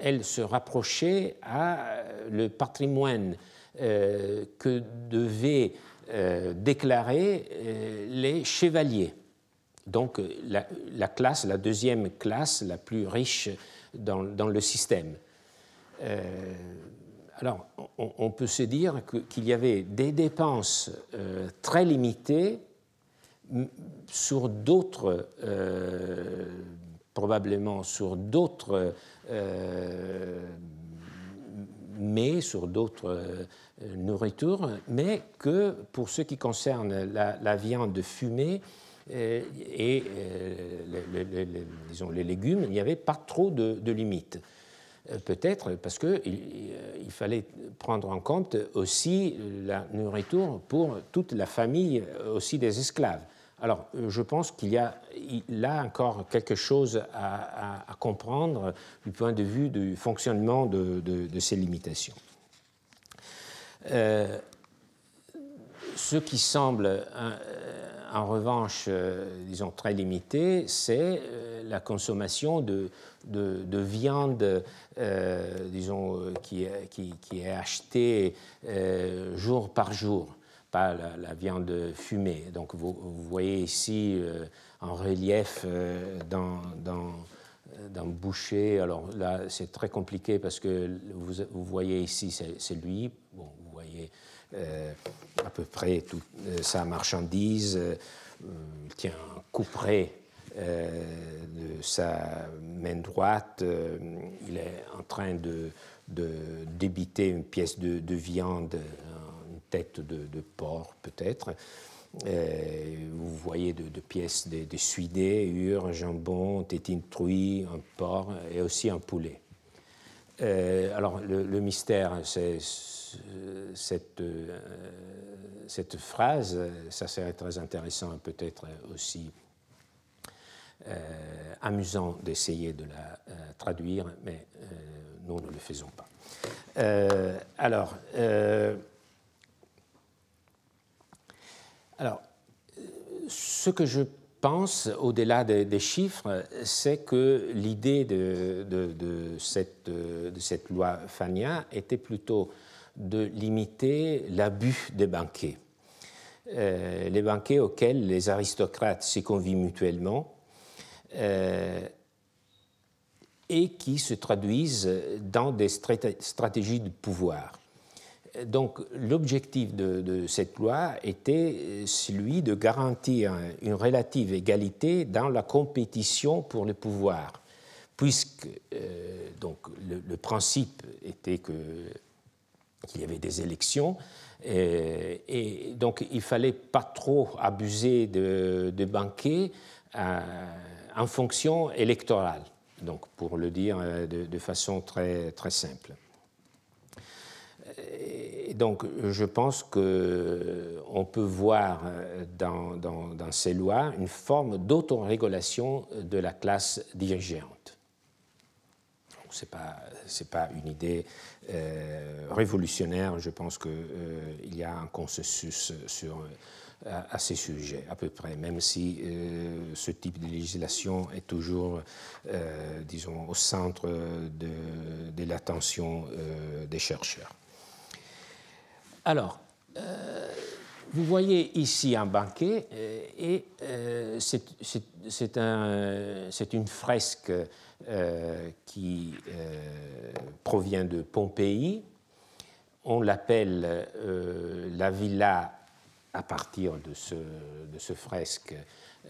elle se rapprochait à le patrimoine que devait euh, déclarer euh, les chevaliers, donc euh, la, classe, la deuxième classe la plus riche dans, le système. alors, on, peut se dire qu'il y avait des dépenses très limitées sur d'autres, probablement sur d'autres mais sur d'autres euh, nourriture, mais que pour ce qui concerne la, viande fumée euh, et euh, les légumes, il n'y avait pas trop de, limites. Peut-être parce qu'il fallait prendre en compte aussi la nourriture pour toute la famille aussi des esclaves. Alors, je pense qu'il y a là encore quelque chose à, comprendre du point de vue du fonctionnement de ces limitations. Euh, ce qui semble euh, en revanche, euh, disons, très limité, c'est la consommation de, de, viande, disons, qui, qui, est achetée jour par jour, pas la, viande fumée. Donc vous, voyez ici en relief dans, d'un boucher. Alors là, c'est très compliqué parce que vous, vous voyez ici, c'est lui. Bon, envoyer euh, à peu près toute euh, sa marchandise, euh, il tient un couperet de sa main droite, il est en train de, de débiter une pièce de, viande, une tête de, porc peut-être. vous voyez de, pièces de, suidés, hure, un jambon, tétine truie, un porc et aussi un poulet. alors le, le mystère, c'est euh, cette, phrase, ça serait très intéressant et peut-être aussi euh, amusant d'essayer de la euh, traduire, mais nous ne le faisons pas. alors, alors, ce que je pense, au-delà des, chiffres, c'est que l'idée de, cette, de cette loi Fania était plutôt de limiter l'abus des banquets. Euh, les banquets auxquels les aristocrates s'y convient mutuellement euh, et qui se traduisent dans des stratégies de pouvoir. Donc l'objectif de, cette loi était celui de garantir une relative égalité dans la compétition pour euh, le pouvoir, puisque donc, le, principe était que il y avait des élections. Euh, et, donc, il fallait pas trop abuser de, banquets euh, en fonction électorale, donc pour le dire euh, de, façon très, très simple. Et donc, je pense qu'on peut voir dans, ces lois une forme d'autorégulation de la classe dirigeante. Ce n'est pas, une idée euh, révolutionnaire, je pense qu'il euh, y a un consensus sur euh, à, ces sujets, à peu près, même si ce type de législation est toujours, disons, au centre de, l'attention des chercheurs. Alors, vous voyez ici un banquet et c'est une fresque euh, qui euh, provient de Pompéi. On l'appelle euh, la villa à partir de, ce, fresque,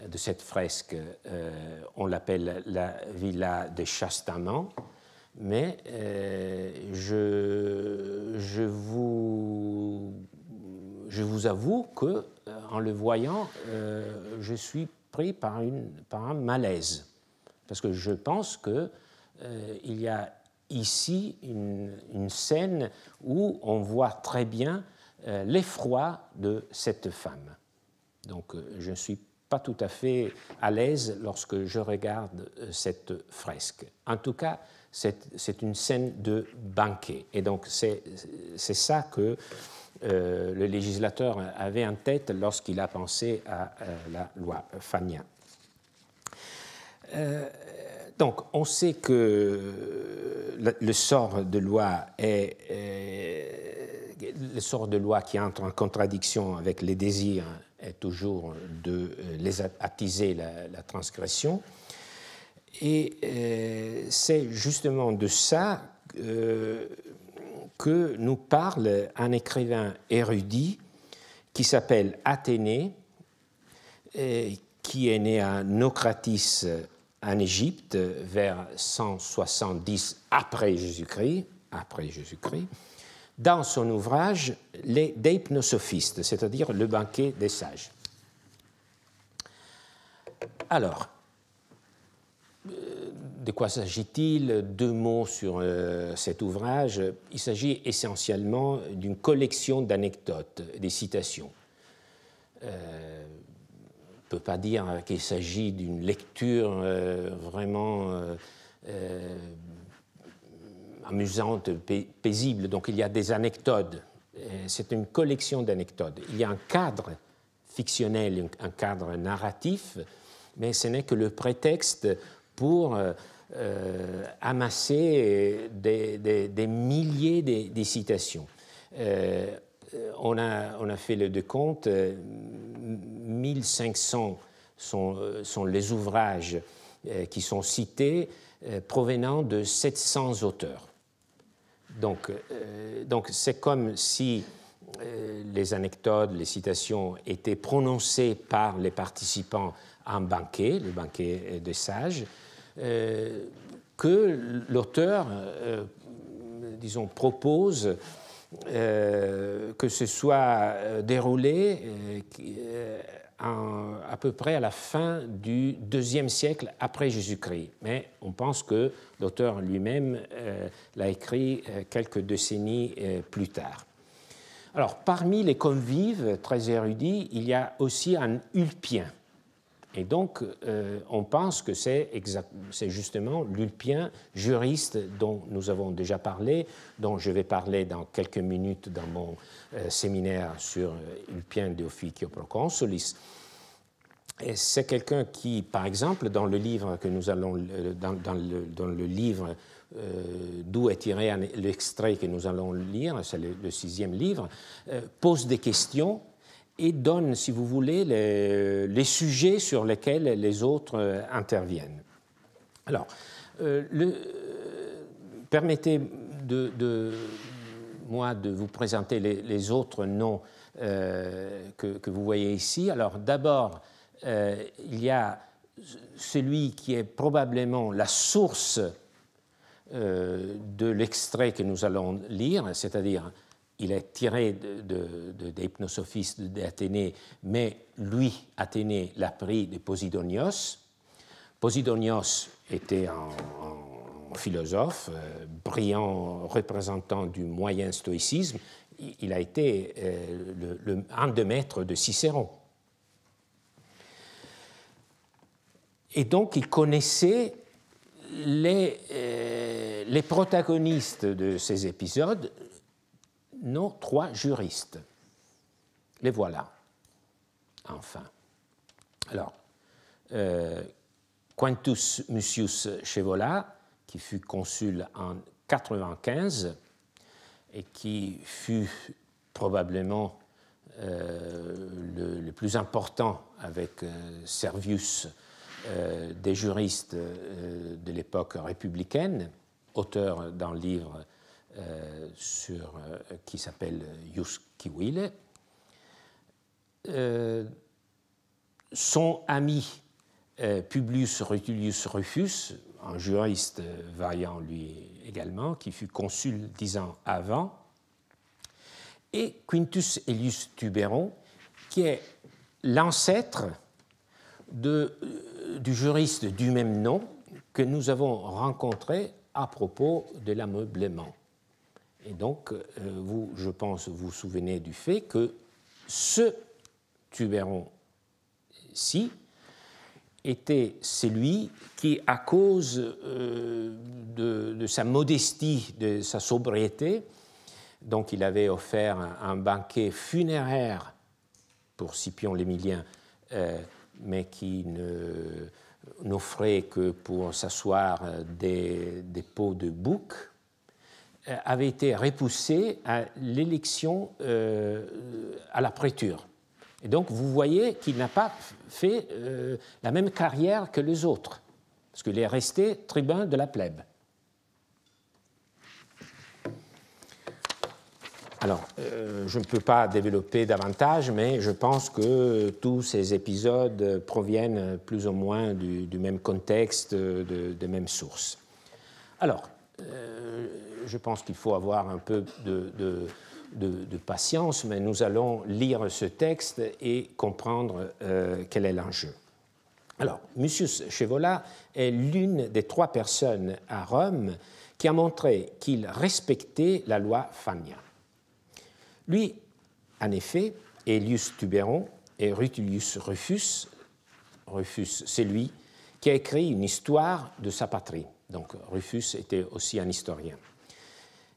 de cette fresque, on l'appelle la villa des Chastamans, mais je, vous, avoue que, en le voyant, je suis pris par, par un malaise. Parce que je pense qu'il euh, y a ici une, scène où on voit très bien euh, l'effroi de cette femme. Donc euh, je ne suis pas tout à fait à l'aise lorsque je regarde cette fresque. En tout cas, c'est une scène de banquet. Et donc c'est ça que le législateur avait en tête lorsqu'il a pensé à la loi Fania. Euh, donc, on sait que le sort de loi est, euh, le sort de loi qui entre en contradiction avec les désirs est toujours de euh, les attiser la, transgression. Et c'est justement de ça que nous parle un écrivain érudit qui s'appelle Athénée, qui est né à Nocratis en Égypte vers 170 après Jésus-Christ, après Jésus-Christ, dans son ouvrage Les Deipnosophistes, c'est-à-dire le banquet des sages. Alors, euh, de quoi s'agit-il Deux mots sur euh, cet ouvrage. Il s'agit essentiellement d'une collection d'anecdotes, des citations. Euh, ne peut pas dire qu'il s'agit d'une lecture euh, vraiment euh, euh, amusante, paisible. Donc il y a des anecdotes. C'est une collection d'anecdotes. Il y a un cadre fictionnel, un cadre narratif, mais ce n'est que le prétexte pour amasser des, milliers de, citations. Euh, on a, fait le décompte, 1500 euh, sont, euh, sont les ouvrages qui sont cités provenant de 700 auteurs. Donc, c'est comme si les anecdotes, les citations étaient prononcées par les participants à un banquet, le banquet des sages, que l'auteur, disons, propose euh, que ce soit euh, déroulé euh, à peu près à la fin du deuxième siècle après Jésus-Christ. Mais on pense que l'auteur lui-même l'a écrit quelques décennies plus tard. Alors, parmi les convives très érudits, il y a aussi un Ulpien. Et donc, euh, on pense que c'est justement l'ulpien juriste dont nous avons déjà parlé, dont je vais parler dans quelques minutes dans mon euh, séminaire sur euh, Ulpien de Officio Proconsulis. C'est quelqu'un qui, par exemple, dans le livre que nous allons, dans, le, livre d'où est tiré l'extrait que nous allons lire, c'est le, le, sixième livre, pose des questions et donne, si vous voulez, les, sujets sur lesquels les autres euh, interviennent. Alors, euh, le, euh, permettez de, moi de vous présenter les, autres noms que, vous voyez ici. Alors, d'abord, il y a celui qui est probablement la source de l'extrait que nous allons lire, c'est-à-dire il est tiré de, des hypnosophistes d'Athénée, mais lui, Athénée, l'a pris de Posidonios. Posidonios était un, philosophe, euh, brillant représentant du moyen stoïcisme. Il, a été euh, le, le, un de Cicéron. Et donc, il connaissait les euh, protagonistes de ces épisodes, nos trois juristes. Les voilà, enfin. Alors, euh, Quintus Mucius Chevola, qui fut consul en 95 et qui fut probablement euh, le, plus important avec euh, Servius des juristes de l'époque républicaine, auteur le livre euh, sur, euh, qui s'appelle Yus Kiwile. Euh, son ami Publius Rutilius Rufus, un juriste variant lui également, qui fut consul dix ans avant, et Quintus Elius Tuberon, qui est l'ancêtre du juriste du même nom que nous avons rencontré à propos de l'ameublement. Et donc, euh, vous, je pense, vous vous souvenez du fait que ce tuberon ci était celui qui, à cause euh, de, sa modestie, de sa sobriété, donc il avait offert un, banquet funéraire pour Scipion l'Émilien, euh, mais qui n'offrait que pour s'asseoir des, pots de bouc euh, avait été repoussé à l'élection euh, à la préture. Et donc vous voyez qu'il n'a pas fait euh, la même carrière que les autres, parce qu'il est resté tribun de la plèbe. Alors, je ne peux pas développer davantage, mais je pense que tous ces épisodes proviennent plus ou moins du, même contexte, de, des mêmes sources. Alors, euh, je pense qu'il faut avoir un peu de, patience, mais nous allons lire ce texte et comprendre euh, quel est l'enjeu. Alors, M. Chevola est l'une des trois personnes à Rome qui a montré qu'il respectait la loi Fania. Lui, en effet, Elius Tuberon et Rutilius Rufus, Rufus, c'est lui, qui a écrit une histoire de sa patrie donc Rufus était aussi un historien.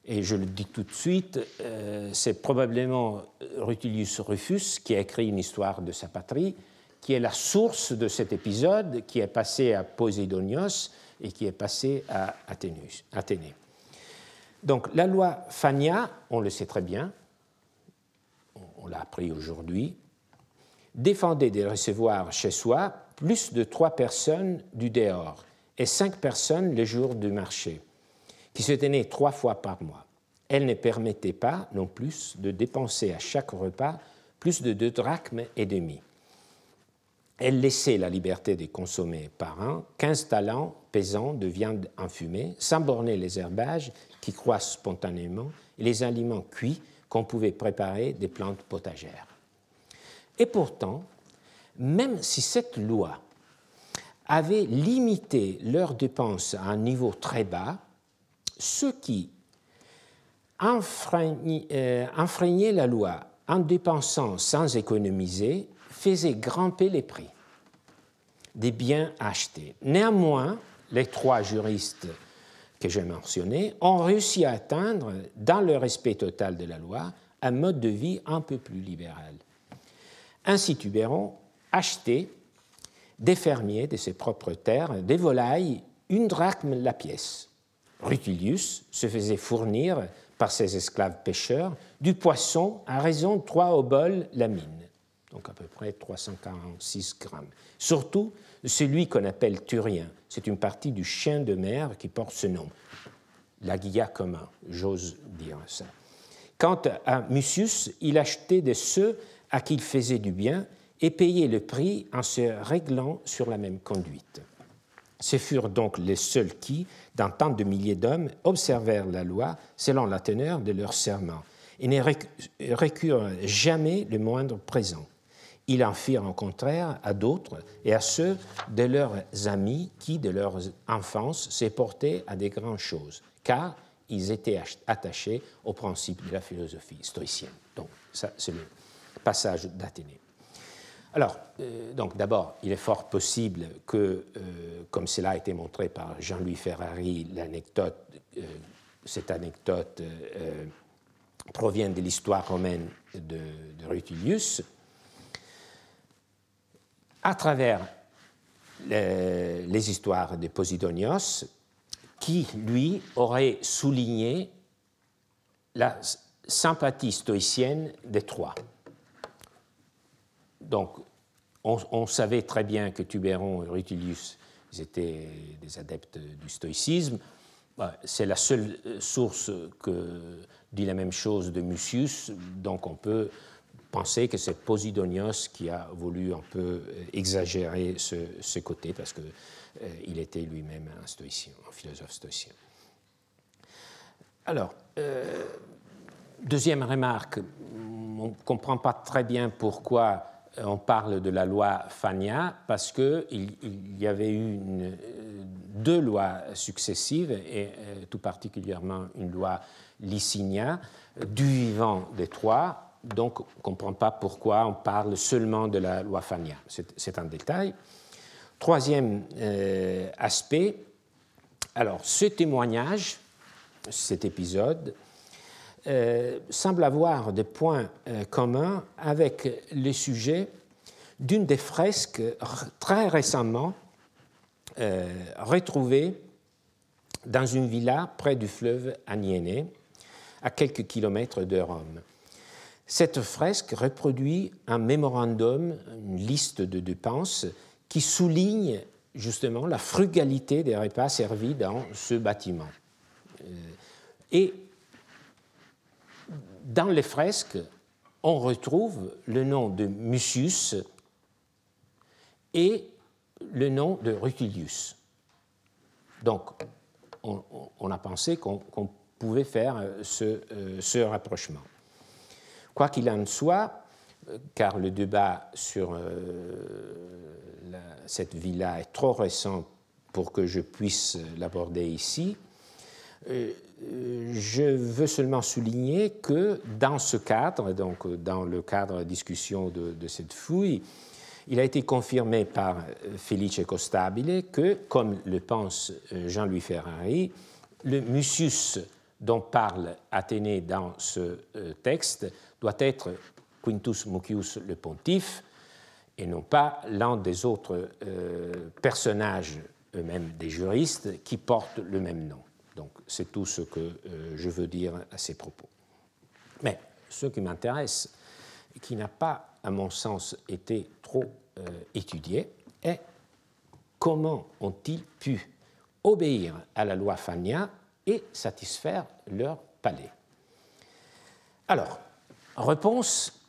Et je le dis tout de suite, euh, c'est probablement Rutilius Rufus qui a écrit une histoire de sa patrie, qui est la source de cet épisode qui est passé à Posidonios et qui est passé à Athénée. Donc la loi Fania, on le sait très bien, on l'a appris aujourd'hui, défendait de recevoir chez soi plus de trois personnes du dehors, et cinq personnes le jour du marché, qui se tenaient trois fois par mois. Elle ne permettait pas non plus de dépenser à chaque repas plus de deux drachmes et demi. Elle laissait la liberté de consommer par an quinze talents pesants de viande enfumée, sans borner les herbages qui croissent spontanément et les aliments cuits qu'on pouvait préparer des plantes potagères. Et pourtant, même si cette loi avaient limité leurs dépenses à un niveau très bas, ce qui euh, enfreignait, la loi en dépensant sans économiser faisait grimper les prix des biens achetés. Néanmoins, les trois juristes que j'ai mentionnés ont réussi à atteindre, dans le respect total de la loi, un mode de vie un peu plus libéral. Ainsi, Tuberon achetait des fermiers de ses propres terres, des volailles, une drachme la pièce. Rutilius se faisait fournir par ses esclaves pêcheurs du poisson à raison de trois oboles la mine, donc à peu près 346 grammes. Surtout celui qu'on appelle turien, c'est une partie du chien de mer qui porte ce nom, la commun, j'ose dire ça. Quant à Mucius, il achetait de ceux à qui il faisait du bien et payer le prix en se réglant sur la même conduite. Ce furent donc les seuls qui, dans tant de milliers d'hommes, observèrent la loi selon la teneur de leur serment et ne récurent jamais le moindre présent. Ils en firent au contraire à d'autres et à ceux de leurs amis qui, de leur enfance, s'étaient portés à des grandes choses, car ils étaient attachés au principe de la philosophie stoïcienne. Donc, ça, c'est le passage d'Athénée. Alors, euh, donc d'abord, il est fort possible que, euh, comme cela a été montré par Jean-Louis Ferrari, euh, cette anecdote provient de l'histoire romaine de, Rutilius. À travers les histoires de Posidonios, qui, lui, aurait souligné la sympathie stoïcienne des Trois donc, on, savait très bien que Tubéron et Rutilius étaient des adeptes du stoïcisme. Bah, c'est la seule euh, source que dit la même chose de Mucius, donc on peut penser que c'est Posidonios qui a voulu un peu euh, exagérer ce, côté, parce qu'il euh, était lui-même un stoïcien, un philosophe stoïcien. Alors, deuxième remarque, on ne comprend pas très bien pourquoi on parle de la loi Fania parce qu'il y avait eu euh, deux lois successives, et euh, tout particulièrement une loi Licinia, du vivant des trois. Donc, on ne comprend pas pourquoi on parle seulement de la loi Fania. C'est un détail. Troisième euh, aspect, alors ce témoignage, cet épisode, euh, semble avoir des points euh, communs avec le sujet d'une des fresques très récemment euh, retrouvée dans une villa près du fleuve Aniene, à quelques kilomètres de Rome. Cette fresque reproduit un mémorandum, une liste de dépenses qui souligne justement la frugalité des repas servis dans ce bâtiment. Euh, et dans les fresques, on retrouve le nom de Mucius et le nom de Rutilius. Donc, on, a pensé qu'on pouvait faire euh, euh, ce, rapprochement. Quoi qu'il en soit, car le débat sur euh, cette villa est trop récent pour que je puisse l'aborder ici, je veux seulement souligner que dans ce cadre, donc dans le cadre de la discussion de, cette fouille, il a été confirmé par Felice Costabile que, comme le pense euh, Jean-Louis Ferrari, le mucius dont parle Athénée dans ce euh, texte doit être Quintus Mucius le pontife et non pas l'un des autres euh, personnages eux-mêmes des juristes qui portent le même nom. Donc c'est tout ce que euh, je veux dire à ces propos. Mais ce qui m'intéresse, qui n'a pas, à mon sens, été trop euh, étudié, est comment ont-ils pu obéir à la loi Fania et satisfaire leur palais. Alors, réponse,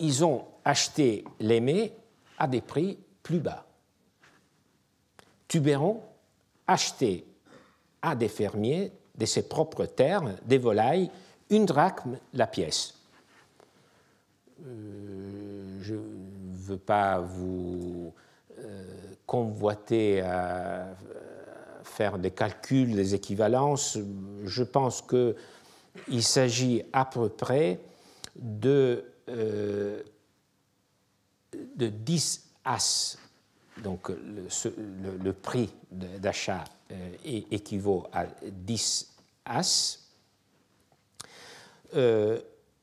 ils ont acheté l'Aimé à des prix plus bas. Tuberon achetait à des fermiers de ses propres terres, des volailles, une drachme la pièce. Euh, je ne veux pas vous euh, convoiter à euh, faire des calculs, des équivalences. Je pense qu'il s'agit à peu près de, de 10 as, donc le prix d'achat euh, équivaut à 10 As, euh,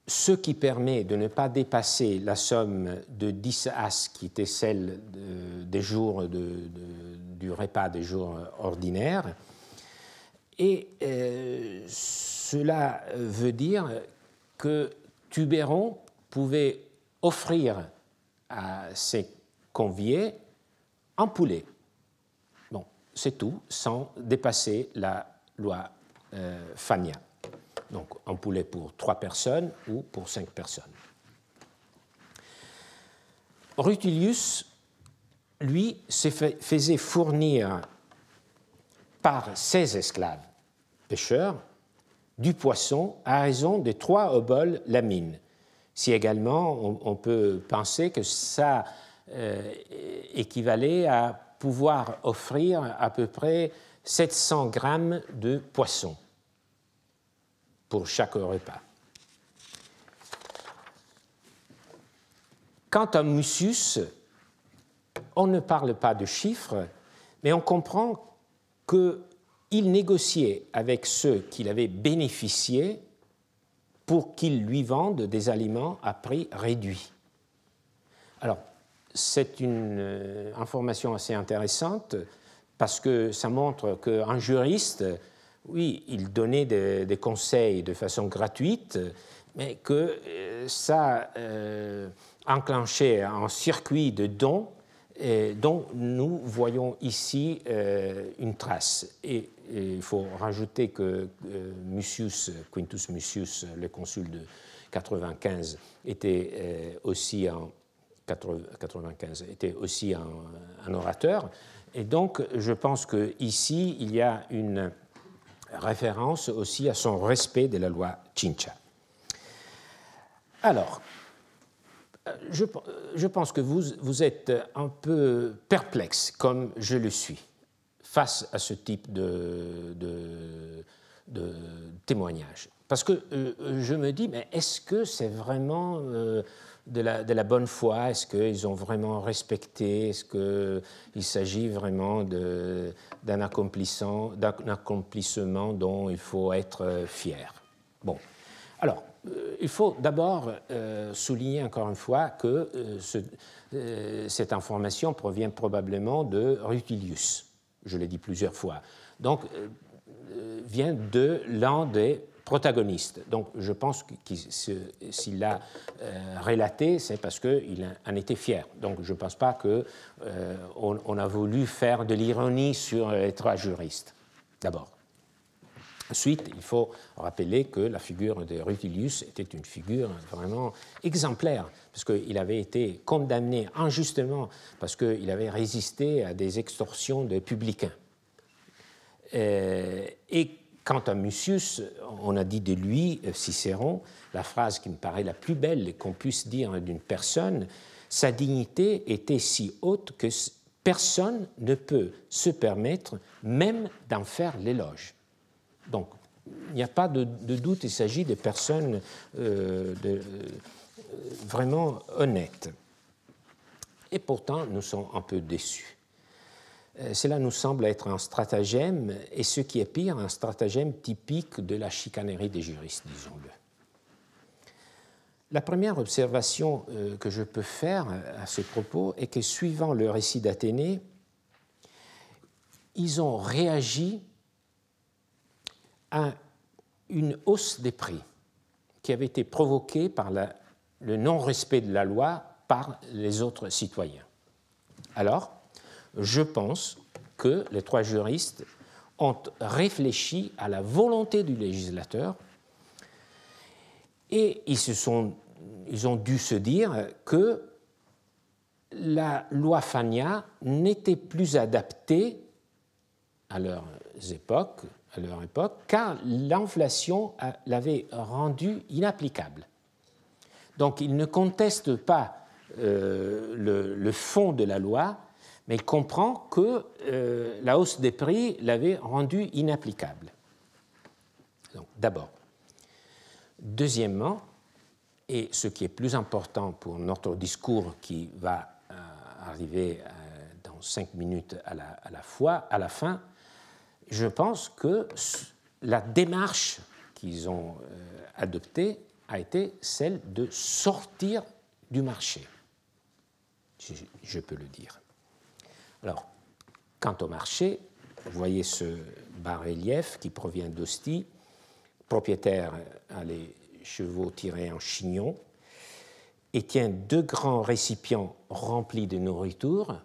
ce qui permet de ne pas dépasser la somme de 10 As qui était celle des jours du repas des jours ordinaires. Et euh, cela veut dire que Tubéron pouvait offrir à ses conviés un poulet c'est tout, sans dépasser la loi euh, Fania. Donc un poulet pour trois personnes ou pour cinq personnes. Rutilius, lui, se faisait fournir par ses esclaves pêcheurs du poisson à raison de trois oboles la Si également on, peut penser que ça euh, équivalait à pouvoir offrir à peu près 700 grammes de poisson pour chaque repas. Quant à Moussus, on ne parle pas de chiffres, mais on comprend qu'il négociait avec ceux qu'il avait bénéficiés pour qu'ils lui vendent des aliments à prix réduit. Alors, c'est une euh, information assez intéressante parce que ça montre qu'un juriste, oui, il donnait des, conseils de façon gratuite, mais que euh, ça euh, enclenchait un circuit de dons dont nous voyons ici une trace. Et, il faut rajouter que Quintus Mucius, le consul de 95, était aussi un 95, était aussi un, orateur. Et donc, je pense qu'ici, il y a une référence aussi à son respect de la loi Chincha. Alors, je, je, pense que vous, vous êtes un peu perplexe, comme je le suis, face à ce type de, de, de témoignage. Parce que euh, je me dis, mais est-ce que c'est vraiment... Euh, de la, bonne foi Est-ce qu'ils ont vraiment respecté Est-ce qu'il s'agit vraiment d'un accomplissement dont il faut être euh, fier Bon. Alors, euh, il faut d'abord euh, souligner encore une fois que ce, cette information provient probablement de Rutilius. Je l'ai dit plusieurs fois. Donc, vient de l'un des protagoniste. Donc je pense que s'il l'a euh, relaté, c'est parce qu'il en était fier. Donc je ne pense pas qu'on euh, on a voulu faire de l'ironie sur les trois juristes, d'abord. Ensuite, il faut rappeler que la figure de Rutilius était une figure vraiment exemplaire, parce qu'il avait été condamné injustement, parce qu'il avait résisté à des extorsions de publicains. Euh, et Quant à Mucius, on a dit de lui, euh, Cicéron, la phrase qui me paraît la plus belle qu'on puisse dire d'une personne, sa dignité était si haute que personne ne peut se permettre même d'en faire l'éloge. Donc, il n'y a pas de, doute, il s'agit euh, de personnes euh, vraiment honnêtes. Et pourtant, nous sommes un peu déçus. Euh, cela nous semble être un stratagème, et ce qui est pire, un stratagème typique de la chicanerie des juristes, disons-le. La première observation euh, que je peux faire à ce propos est que, suivant le récit d'Athénée, ils ont réagi à une hausse des prix qui avait été provoquée par le non-respect de la loi par les autres citoyens. Alors, je pense que les trois juristes ont réfléchi à la volonté du législateur et ils, ont dû se dire que la loi Fania n'était plus adaptée à à leur époque, car l'inflation l'avait rendue inapplicable. Donc ils ne contestent pas euh, le, fond de la loi, mais il comprend que euh, la hausse des prix l'avait rendu inapplicable. Donc, d'abord. Deuxièmement, et ce qui est plus important pour notre discours qui va euh, arriver euh, dans cinq minutes à la, fois, à la fin, je pense que la démarche qu'ils ont adoptée a été celle de sortir du marché, je peux le dire. Alors, quant au marché, vous voyez ce bas-relief qui provient d'Ostie, propriétaire à les chevaux tirés en chignon, et tient deux grands récipients remplis de nourriture,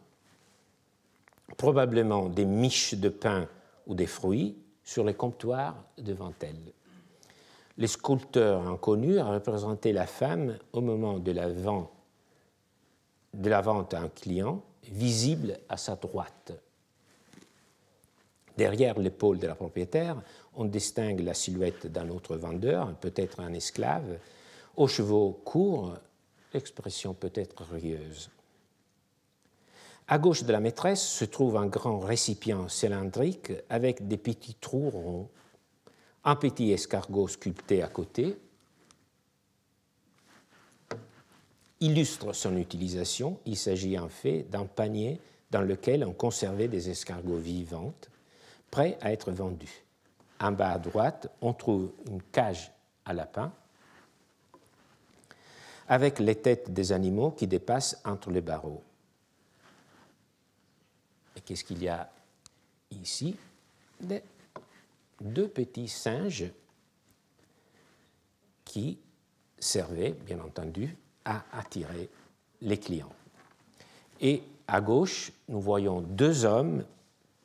probablement des miches de pain ou des fruits, sur les comptoirs devant elle. Les sculpteurs inconnus a représenté la femme au moment de de la vente à un client visible à sa droite. Derrière l'épaule de la propriétaire, on distingue la silhouette d'un autre vendeur, peut-être un esclave, aux chevaux courts, expression peut-être rieuse. À gauche de la maîtresse se trouve un grand récipient cylindrique avec des petits trous ronds, un petit escargot sculpté à côté, illustre son utilisation. Il s'agit en fait d'un panier dans lequel on conservait des escargots vivants, prêts à être vendus. En bas à droite, on trouve une cage à lapins avec les têtes des animaux qui dépassent entre les barreaux. Et qu'est-ce qu'il y a ici Deux petits singes qui servaient, bien entendu, à attirer les clients. Et à gauche, nous voyons deux hommes,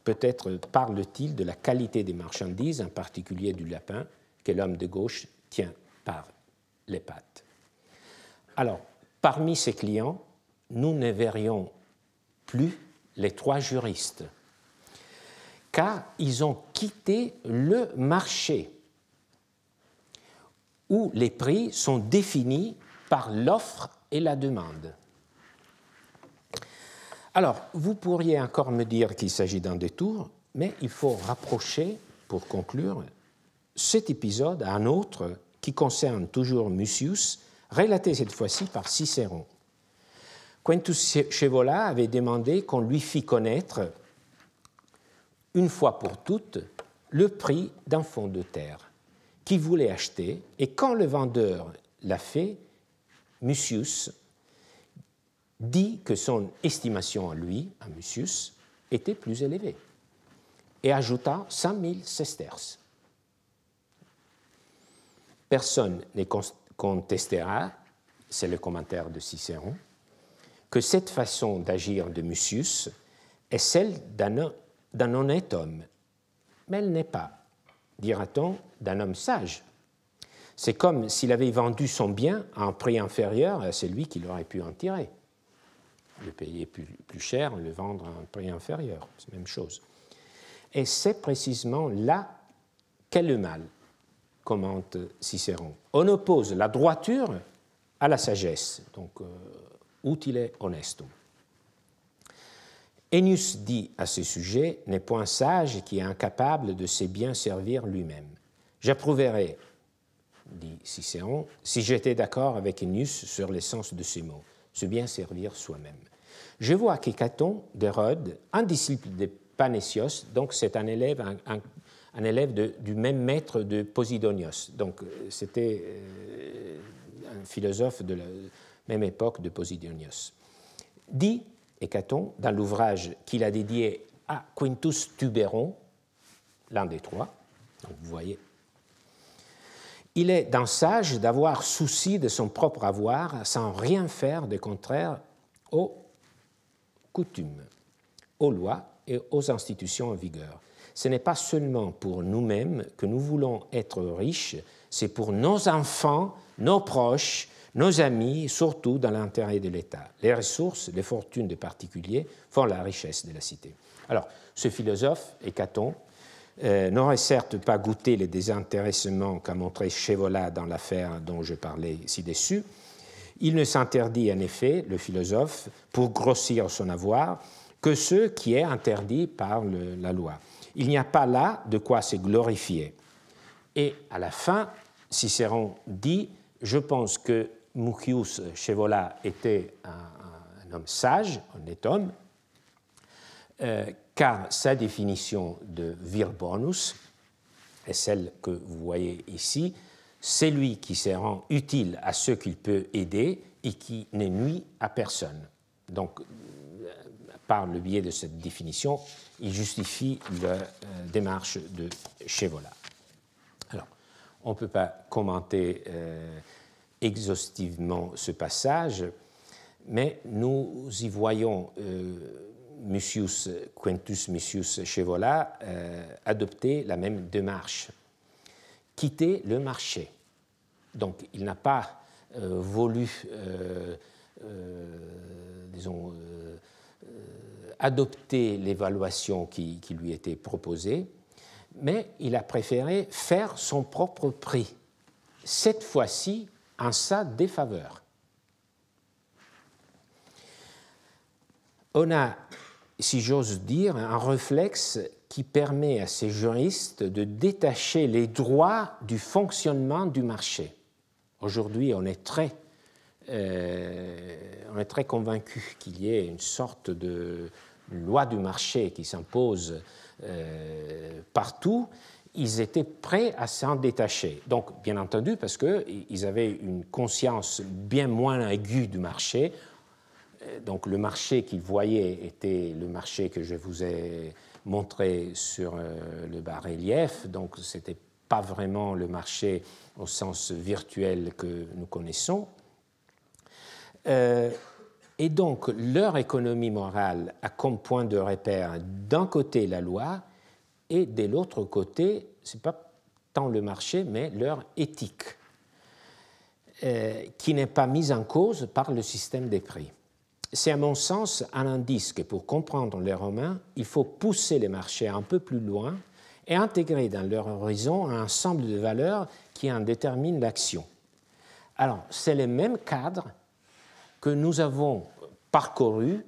peut-être parle-t-il de la qualité des marchandises, en particulier du lapin, que l'homme de gauche tient par les pattes. Alors, parmi ces clients, nous ne verrions plus les trois juristes, car ils ont quitté le marché où les prix sont définis par l'offre et la demande. Alors, vous pourriez encore me dire qu'il s'agit d'un détour, mais il faut rapprocher, pour conclure, cet épisode à un autre qui concerne toujours Mucius, relaté cette fois-ci par Cicéron. Quintus Chevola avait demandé qu'on lui fît connaître, une fois pour toutes, le prix d'un fonds de terre qu'il voulait acheter, et quand le vendeur l'a fait, Mucius, dit que son estimation à lui, à Mucius, était plus élevée et ajouta 5 000 sesterces. Personne ne contestera, c'est le commentaire de Cicéron, que cette façon d'agir de Mucius est celle d'un honnête homme. Mais elle n'est pas, dira-t-on, d'un homme sage, c'est comme s'il avait vendu son bien à un prix inférieur à celui qu'il aurait pu en tirer. Le payer plus, cher, le vendre à un prix inférieur, c'est la même chose. Et c'est précisément là qu'est le mal, commente Cicéron. On oppose la droiture à la sagesse, donc utile euh, est honestum. Ennius dit à ce sujet N'est point sage qui est incapable de ses biens servir lui-même. J'approuverai dit Cicéron, si j'étais d'accord avec Ennius sur l'essence de ces mots, se bien servir soi-même. Je vois qu'Hécaton d'Hérode, un disciple de Panésios, donc c'est un élève, un, élève du même maître de Posidonios, donc euh, c'était euh, un philosophe de la même époque de Posidonios, dit Hécaton dans l'ouvrage qu'il a dédié à Quintus Tuberon, l'un des trois, donc vous voyez il est d'un sage d'avoir souci de son propre avoir sans rien faire de contraire aux coutumes, aux lois et aux institutions en vigueur. Ce n'est pas seulement pour nous-mêmes que nous voulons être riches, c'est pour nos enfants, nos proches, nos amis, surtout dans l'intérêt de l'État. Les ressources, les fortunes des particuliers font la richesse de la cité. Alors, ce philosophe, Hécaton, euh, n'aurait certes pas goûté les désintéressements qu'a montré Chevola dans l'affaire dont je parlais ci-dessus. Il ne s'interdit en effet, le philosophe, pour grossir son avoir, que ce qui est interdit par la loi. Il n'y a pas là de quoi se glorifier. Et à la fin, Cicéron dit Je pense que Mucius Chevola était un, homme sage, honnête homme, euh, car sa définition de vir bonus est celle que vous voyez ici. C'est lui qui se rend utile à ceux qu'il peut aider et qui ne nuit à personne. Donc, euh, par le biais de cette définition, il justifie la euh, démarche de Chevola. Alors, on ne peut pas commenter euh, exhaustivement ce passage, mais nous y voyons Mucius, Quintus Mucius Chevola euh, adoptait la même démarche. Quitter le marché. Donc il n'a pas euh, voulu, euh, euh, disons, adopter l'évaluation qui, qui lui était proposée, mais il a préféré faire son propre prix, cette fois-ci en sa défaveur. On a si j'ose dire, un réflexe qui permet à ces juristes de détacher les droits du fonctionnement du marché. Aujourd'hui, on est très, euh, on est très convaincu qu'il y ait une sorte de loi du marché qui s'impose euh, partout. Ils étaient prêts à s'en détacher. Donc, bien entendu, parce qu'ils avaient une conscience bien moins aiguë du marché, euh, donc le marché qu'ils voyaient était le marché que je vous ai montré sur euh, le bas-relief, donc ce n'était pas vraiment le marché au sens virtuel que nous connaissons. Euh, et donc, leur économie morale a comme point de repère d'un côté la loi et de l'autre côté, c'est pas tant le marché, mais leur éthique, qui n'est pas mise en cause par le système des prix c'est à mon sens un indice que pour comprendre les Romains, il faut pousser les marchés un peu plus loin et intégrer dans leur horizon un ensemble de valeurs qui en déterminent l'action. Alors, c'est le même cadre que nous avons parcouru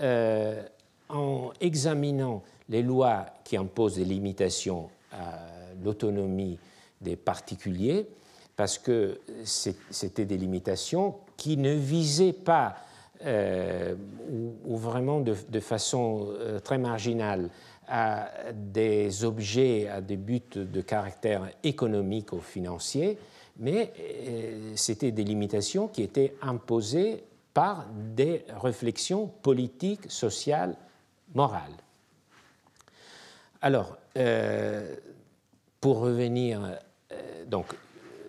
euh, en examinant les lois qui imposent des limitations à l'autonomie des particuliers, parce que c'était des limitations qui ne visaient pas euh, ou, vraiment de, façon euh, très marginale à des objets, à des buts de caractère économique ou financier, mais euh, c'était des limitations qui étaient imposées par des réflexions politiques, sociales, morales. Alors, pour revenir, donc,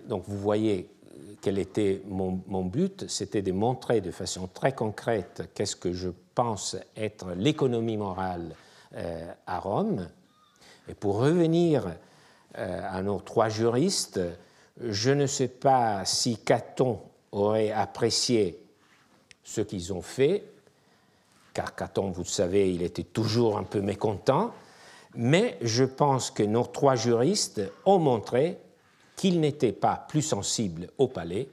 donc vous voyez quel était mon, but, c'était de montrer de façon très concrète qu'est-ce que je pense être l'économie morale euh, à Rome. Et pour revenir euh, à nos trois juristes, je ne sais pas si Caton aurait apprécié ce qu'ils ont fait, car Caton, vous le savez, il était toujours un peu mécontent, mais je pense que nos trois juristes ont montré qu'il n'était pas plus sensible au palais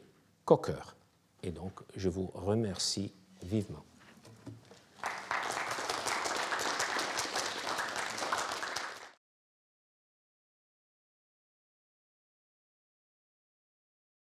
qu'au cœur. Et donc, je vous remercie vivement.